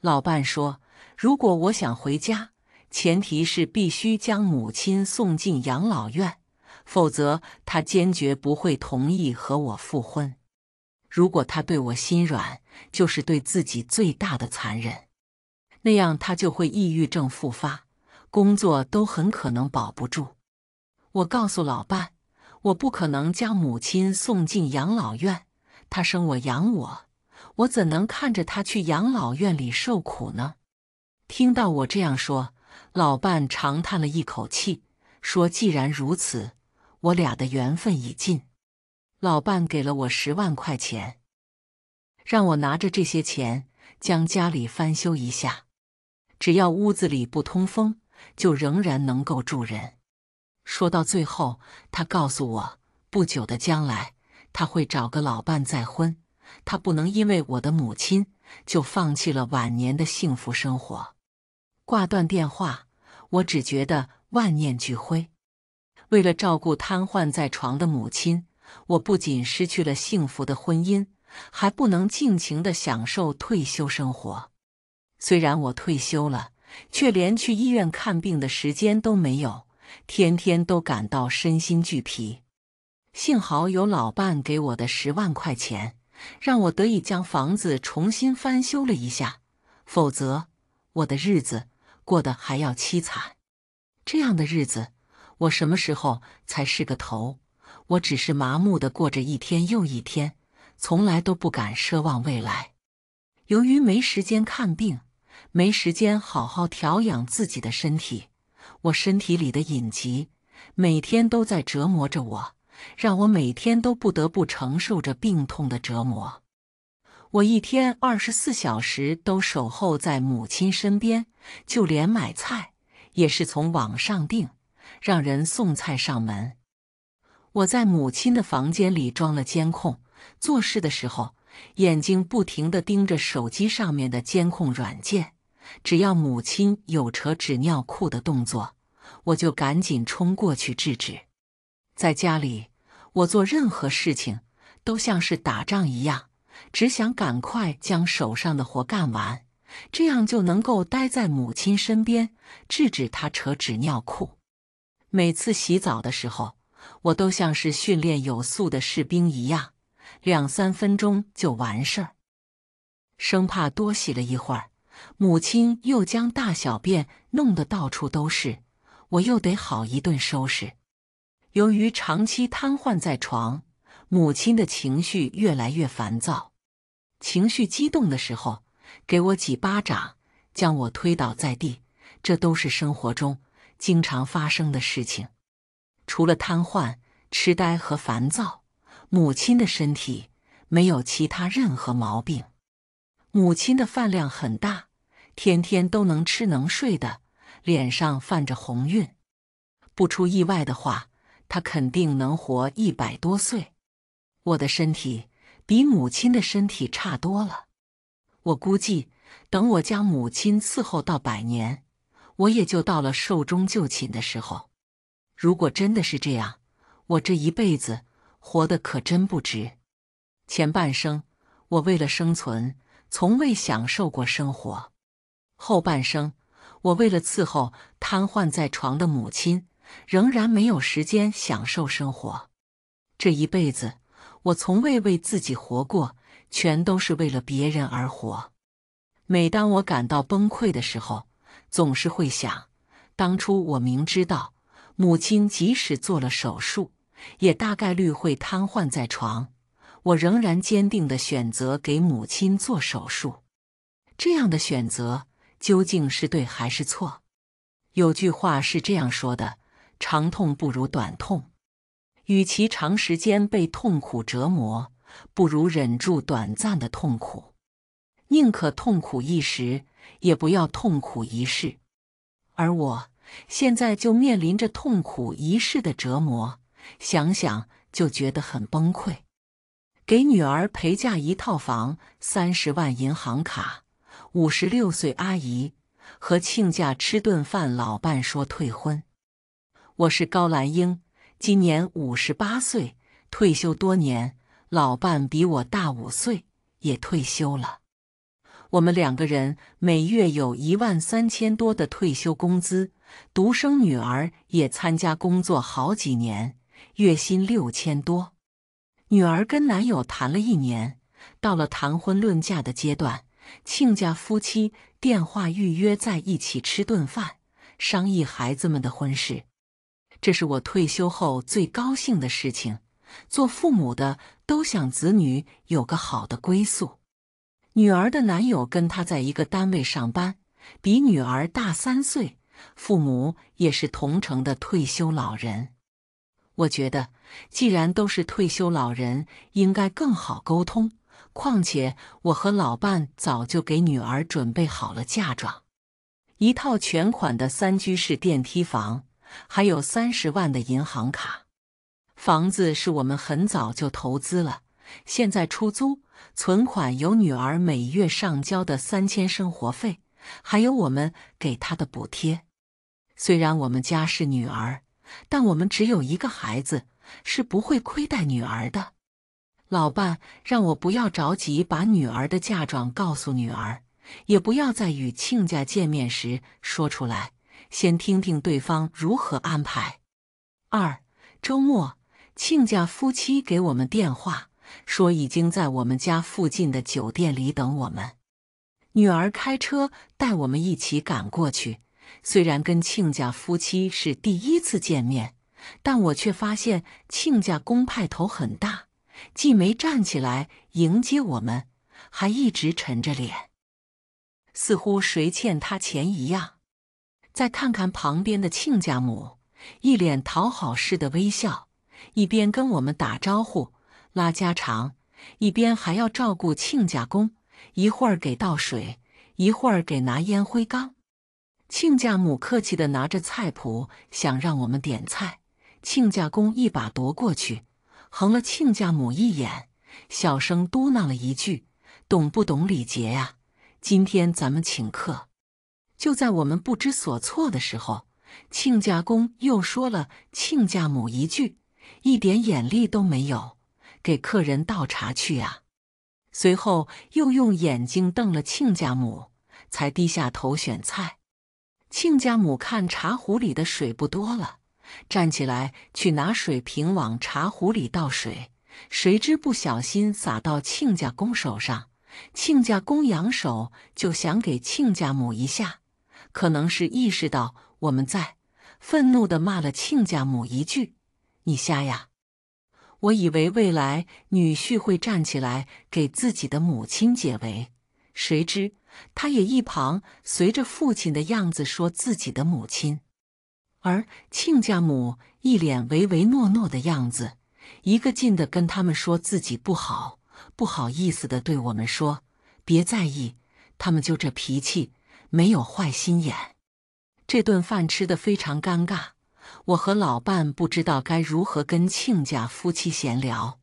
老伴说，如果我想回家，前提是必须将母亲送进养老院，否则他坚决不会同意和我复婚。如果他对我心软，就是对自己最大的残忍。那样他就会抑郁症复发，工作都很可能保不住。我告诉老伴，我不可能将母亲送进养老院。他生我养我，我怎能看着他去养老院里受苦呢？听到我这样说，老伴长叹了一口气，说：“既然如此，我俩的缘分已尽。”老伴给了我十万块钱，让我拿着这些钱将家里翻修一下。只要屋子里不通风，就仍然能够住人。说到最后，他告诉我，不久的将来他会找个老伴再婚。他不能因为我的母亲就放弃了晚年的幸福生活。挂断电话，我只觉得万念俱灰。为了照顾瘫痪在床的母亲。我不仅失去了幸福的婚姻，还不能尽情的享受退休生活。虽然我退休了，却连去医院看病的时间都没有，天天都感到身心俱疲。幸好有老伴给我的十万块钱，让我得以将房子重新翻修了一下，否则我的日子过得还要凄惨。这样的日子，我什么时候才是个头？我只是麻木的过着一天又一天，从来都不敢奢望未来。由于没时间看病，没时间好好调养自己的身体，我身体里的隐疾每天都在折磨着我，让我每天都不得不承受着病痛的折磨。我一天二十四小时都守候在母亲身边，就连买菜也是从网上订，让人送菜上门。我在母亲的房间里装了监控，做事的时候眼睛不停地盯着手机上面的监控软件。只要母亲有扯纸尿裤的动作，我就赶紧冲过去制止。在家里，我做任何事情都像是打仗一样，只想赶快将手上的活干完，这样就能够待在母亲身边，制止她扯纸尿裤。每次洗澡的时候。我都像是训练有素的士兵一样，两三分钟就完事儿。生怕多洗了一会儿，母亲又将大小便弄得到处都是，我又得好一顿收拾。由于长期瘫痪在床，母亲的情绪越来越烦躁，情绪激动的时候，给我几巴掌，将我推倒在地，这都是生活中经常发生的事情。除了瘫痪、痴呆和烦躁，母亲的身体没有其他任何毛病。母亲的饭量很大，天天都能吃能睡的，脸上泛着红晕。不出意外的话，她肯定能活一百多岁。我的身体比母亲的身体差多了。我估计，等我将母亲伺候到百年，我也就到了寿终就寝的时候。如果真的是这样，我这一辈子活的可真不值。前半生，我为了生存，从未享受过生活；后半生，我为了伺候瘫痪在床的母亲，仍然没有时间享受生活。这一辈子，我从未为自己活过，全都是为了别人而活。每当我感到崩溃的时候，总是会想，当初我明知道。母亲即使做了手术，也大概率会瘫痪在床。我仍然坚定地选择给母亲做手术。这样的选择究竟是对还是错？有句话是这样说的：“长痛不如短痛。”与其长时间被痛苦折磨，不如忍住短暂的痛苦，宁可痛苦一时，也不要痛苦一世。而我。现在就面临着痛苦一世的折磨，想想就觉得很崩溃。给女儿陪嫁一套房，三十万银行卡。五十六岁阿姨和亲家吃顿饭，老伴说退婚。我是高兰英，今年五十八岁，退休多年。老伴比我大五岁，也退休了。我们两个人每月有一万三千多的退休工资。独生女儿也参加工作好几年，月薪六千多。女儿跟男友谈了一年，到了谈婚论嫁的阶段，亲家夫妻电话预约在一起吃顿饭，商议孩子们的婚事。这是我退休后最高兴的事情。做父母的都想子女有个好的归宿。女儿的男友跟她在一个单位上班，比女儿大三岁。父母也是同城的退休老人，我觉得既然都是退休老人，应该更好沟通。况且我和老伴早就给女儿准备好了嫁妆，一套全款的三居室电梯房，还有三十万的银行卡。房子是我们很早就投资了，现在出租，存款有女儿每月上交的三千生活费，还有我们给她的补贴。虽然我们家是女儿，但我们只有一个孩子，是不会亏待女儿的。老伴让我不要着急把女儿的嫁妆告诉女儿，也不要在与亲家见面时说出来，先听听对方如何安排。二周末，亲家夫妻给我们电话，说已经在我们家附近的酒店里等我们。女儿开车带我们一起赶过去。虽然跟亲家夫妻是第一次见面，但我却发现亲家公派头很大，既没站起来迎接我们，还一直沉着脸，似乎谁欠他钱一样。再看看旁边的亲家母，一脸讨好似的微笑，一边跟我们打招呼、拉家常，一边还要照顾亲家公，一会儿给倒水，一会儿给拿烟灰缸。亲家母客气地拿着菜谱，想让我们点菜。亲家公一把夺过去，横了亲家母一眼，小声嘟囔了一句：“懂不懂礼节呀？今天咱们请客。”就在我们不知所措的时候，亲家公又说了亲家母一句：“一点眼力都没有，给客人倒茶去啊！”随后又用眼睛瞪了亲家母，才低下头选菜。亲家母看茶壶里的水不多了，站起来去拿水瓶往茶壶里倒水，谁知不小心洒到亲家公手上。亲家公扬手就想给亲家母一下，可能是意识到我们在，愤怒地骂了亲家母一句：“你瞎呀！”我以为未来女婿会站起来给自己的母亲解围，谁知。他也一旁随着父亲的样子说自己的母亲，而亲家母一脸唯唯诺诺的样子，一个劲的跟他们说自己不好，不好意思的对我们说别在意，他们就这脾气，没有坏心眼。这顿饭吃的非常尴尬，我和老伴不知道该如何跟亲家夫妻闲聊，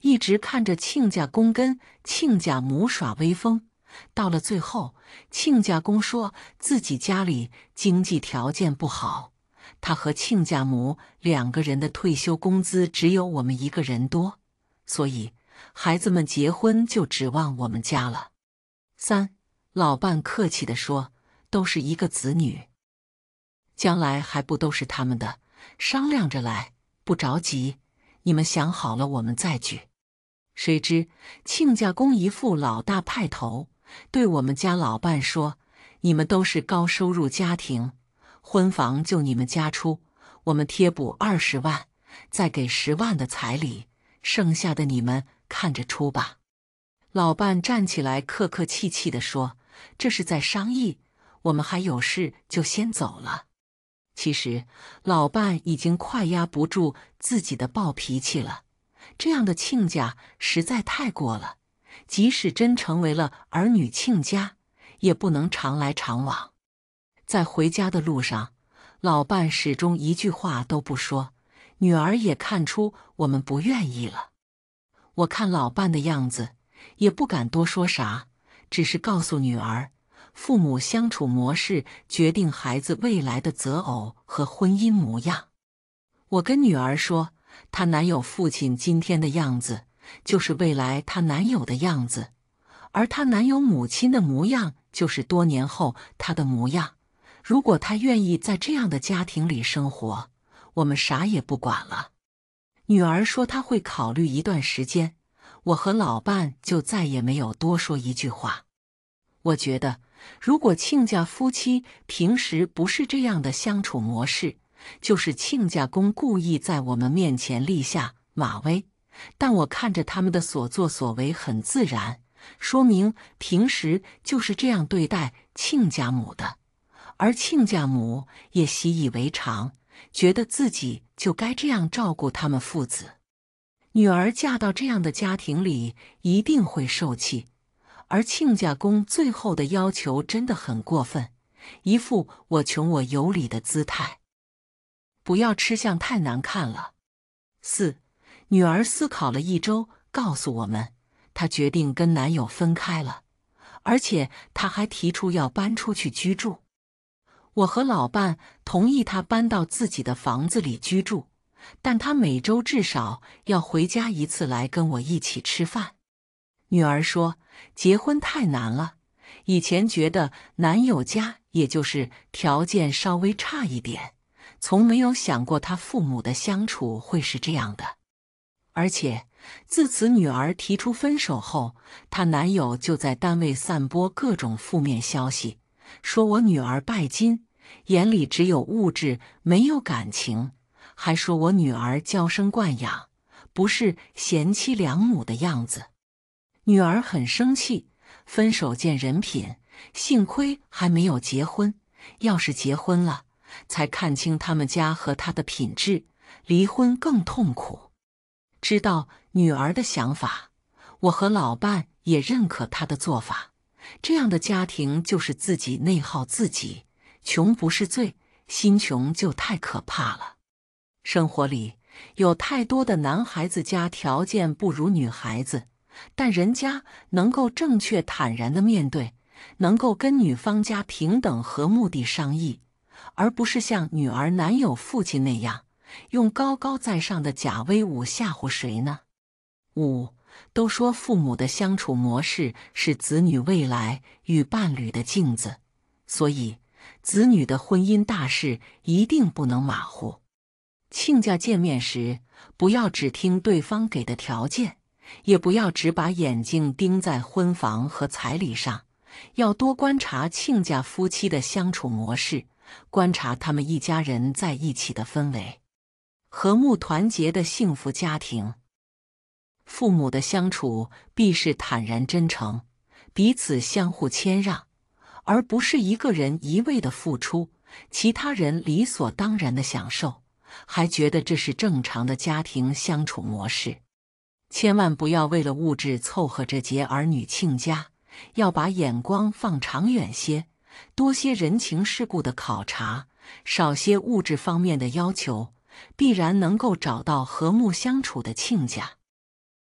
一直看着亲家公跟亲家母耍威风。到了最后，亲家公说自己家里经济条件不好，他和亲家母两个人的退休工资只有我们一个人多，所以孩子们结婚就指望我们家了。三老伴客气的说：“都是一个子女，将来还不都是他们的？商量着来，不着急，你们想好了我们再举。”谁知亲家公一副老大派头。对我们家老伴说：“你们都是高收入家庭，婚房就你们家出，我们贴补二十万，再给十万的彩礼，剩下的你们看着出吧。”老伴站起来，客客气气地说：“这是在商议，我们还有事，就先走了。”其实，老伴已经快压不住自己的暴脾气了，这样的亲家实在太过了。即使真成为了儿女亲家，也不能常来常往。在回家的路上，老伴始终一句话都不说，女儿也看出我们不愿意了。我看老伴的样子，也不敢多说啥，只是告诉女儿，父母相处模式决定孩子未来的择偶和婚姻模样。我跟女儿说，她男友父亲今天的样子。就是未来她男友的样子，而她男友母亲的模样就是多年后她的模样。如果她愿意在这样的家庭里生活，我们啥也不管了。女儿说她会考虑一段时间，我和老伴就再也没有多说一句话。我觉得，如果亲家夫妻平时不是这样的相处模式，就是亲家公故意在我们面前立下马威。但我看着他们的所作所为很自然，说明平时就是这样对待亲家母的，而亲家母也习以为常，觉得自己就该这样照顾他们父子。女儿嫁到这样的家庭里一定会受气，而亲家公最后的要求真的很过分，一副我穷我有理的姿态。不要吃相太难看了。四。女儿思考了一周，告诉我们，她决定跟男友分开了，而且她还提出要搬出去居住。我和老伴同意她搬到自己的房子里居住，但她每周至少要回家一次来跟我一起吃饭。女儿说：“结婚太难了，以前觉得男友家也就是条件稍微差一点，从没有想过他父母的相处会是这样的。”而且自此，女儿提出分手后，她男友就在单位散播各种负面消息，说我女儿拜金，眼里只有物质，没有感情，还说我女儿娇生惯养，不是贤妻良母的样子。女儿很生气，分手见人品，幸亏还没有结婚，要是结婚了，才看清他们家和他的品质，离婚更痛苦。知道女儿的想法，我和老伴也认可她的做法。这样的家庭就是自己内耗自己，穷不是罪，心穷就太可怕了。生活里有太多的男孩子家条件不如女孩子，但人家能够正确坦然的面对，能够跟女方家平等和睦的商议，而不是像女儿男友父亲那样。用高高在上的假威武吓唬谁呢？五都说父母的相处模式是子女未来与伴侣的镜子，所以子女的婚姻大事一定不能马虎。亲家见面时，不要只听对方给的条件，也不要只把眼睛盯在婚房和彩礼上，要多观察亲家夫妻的相处模式，观察他们一家人在一起的氛围。和睦团结的幸福家庭，父母的相处必是坦然真诚，彼此相互谦让，而不是一个人一味的付出，其他人理所当然的享受，还觉得这是正常的家庭相处模式。千万不要为了物质凑合着结儿女亲家，要把眼光放长远些，多些人情世故的考察，少些物质方面的要求。必然能够找到和睦相处的亲家。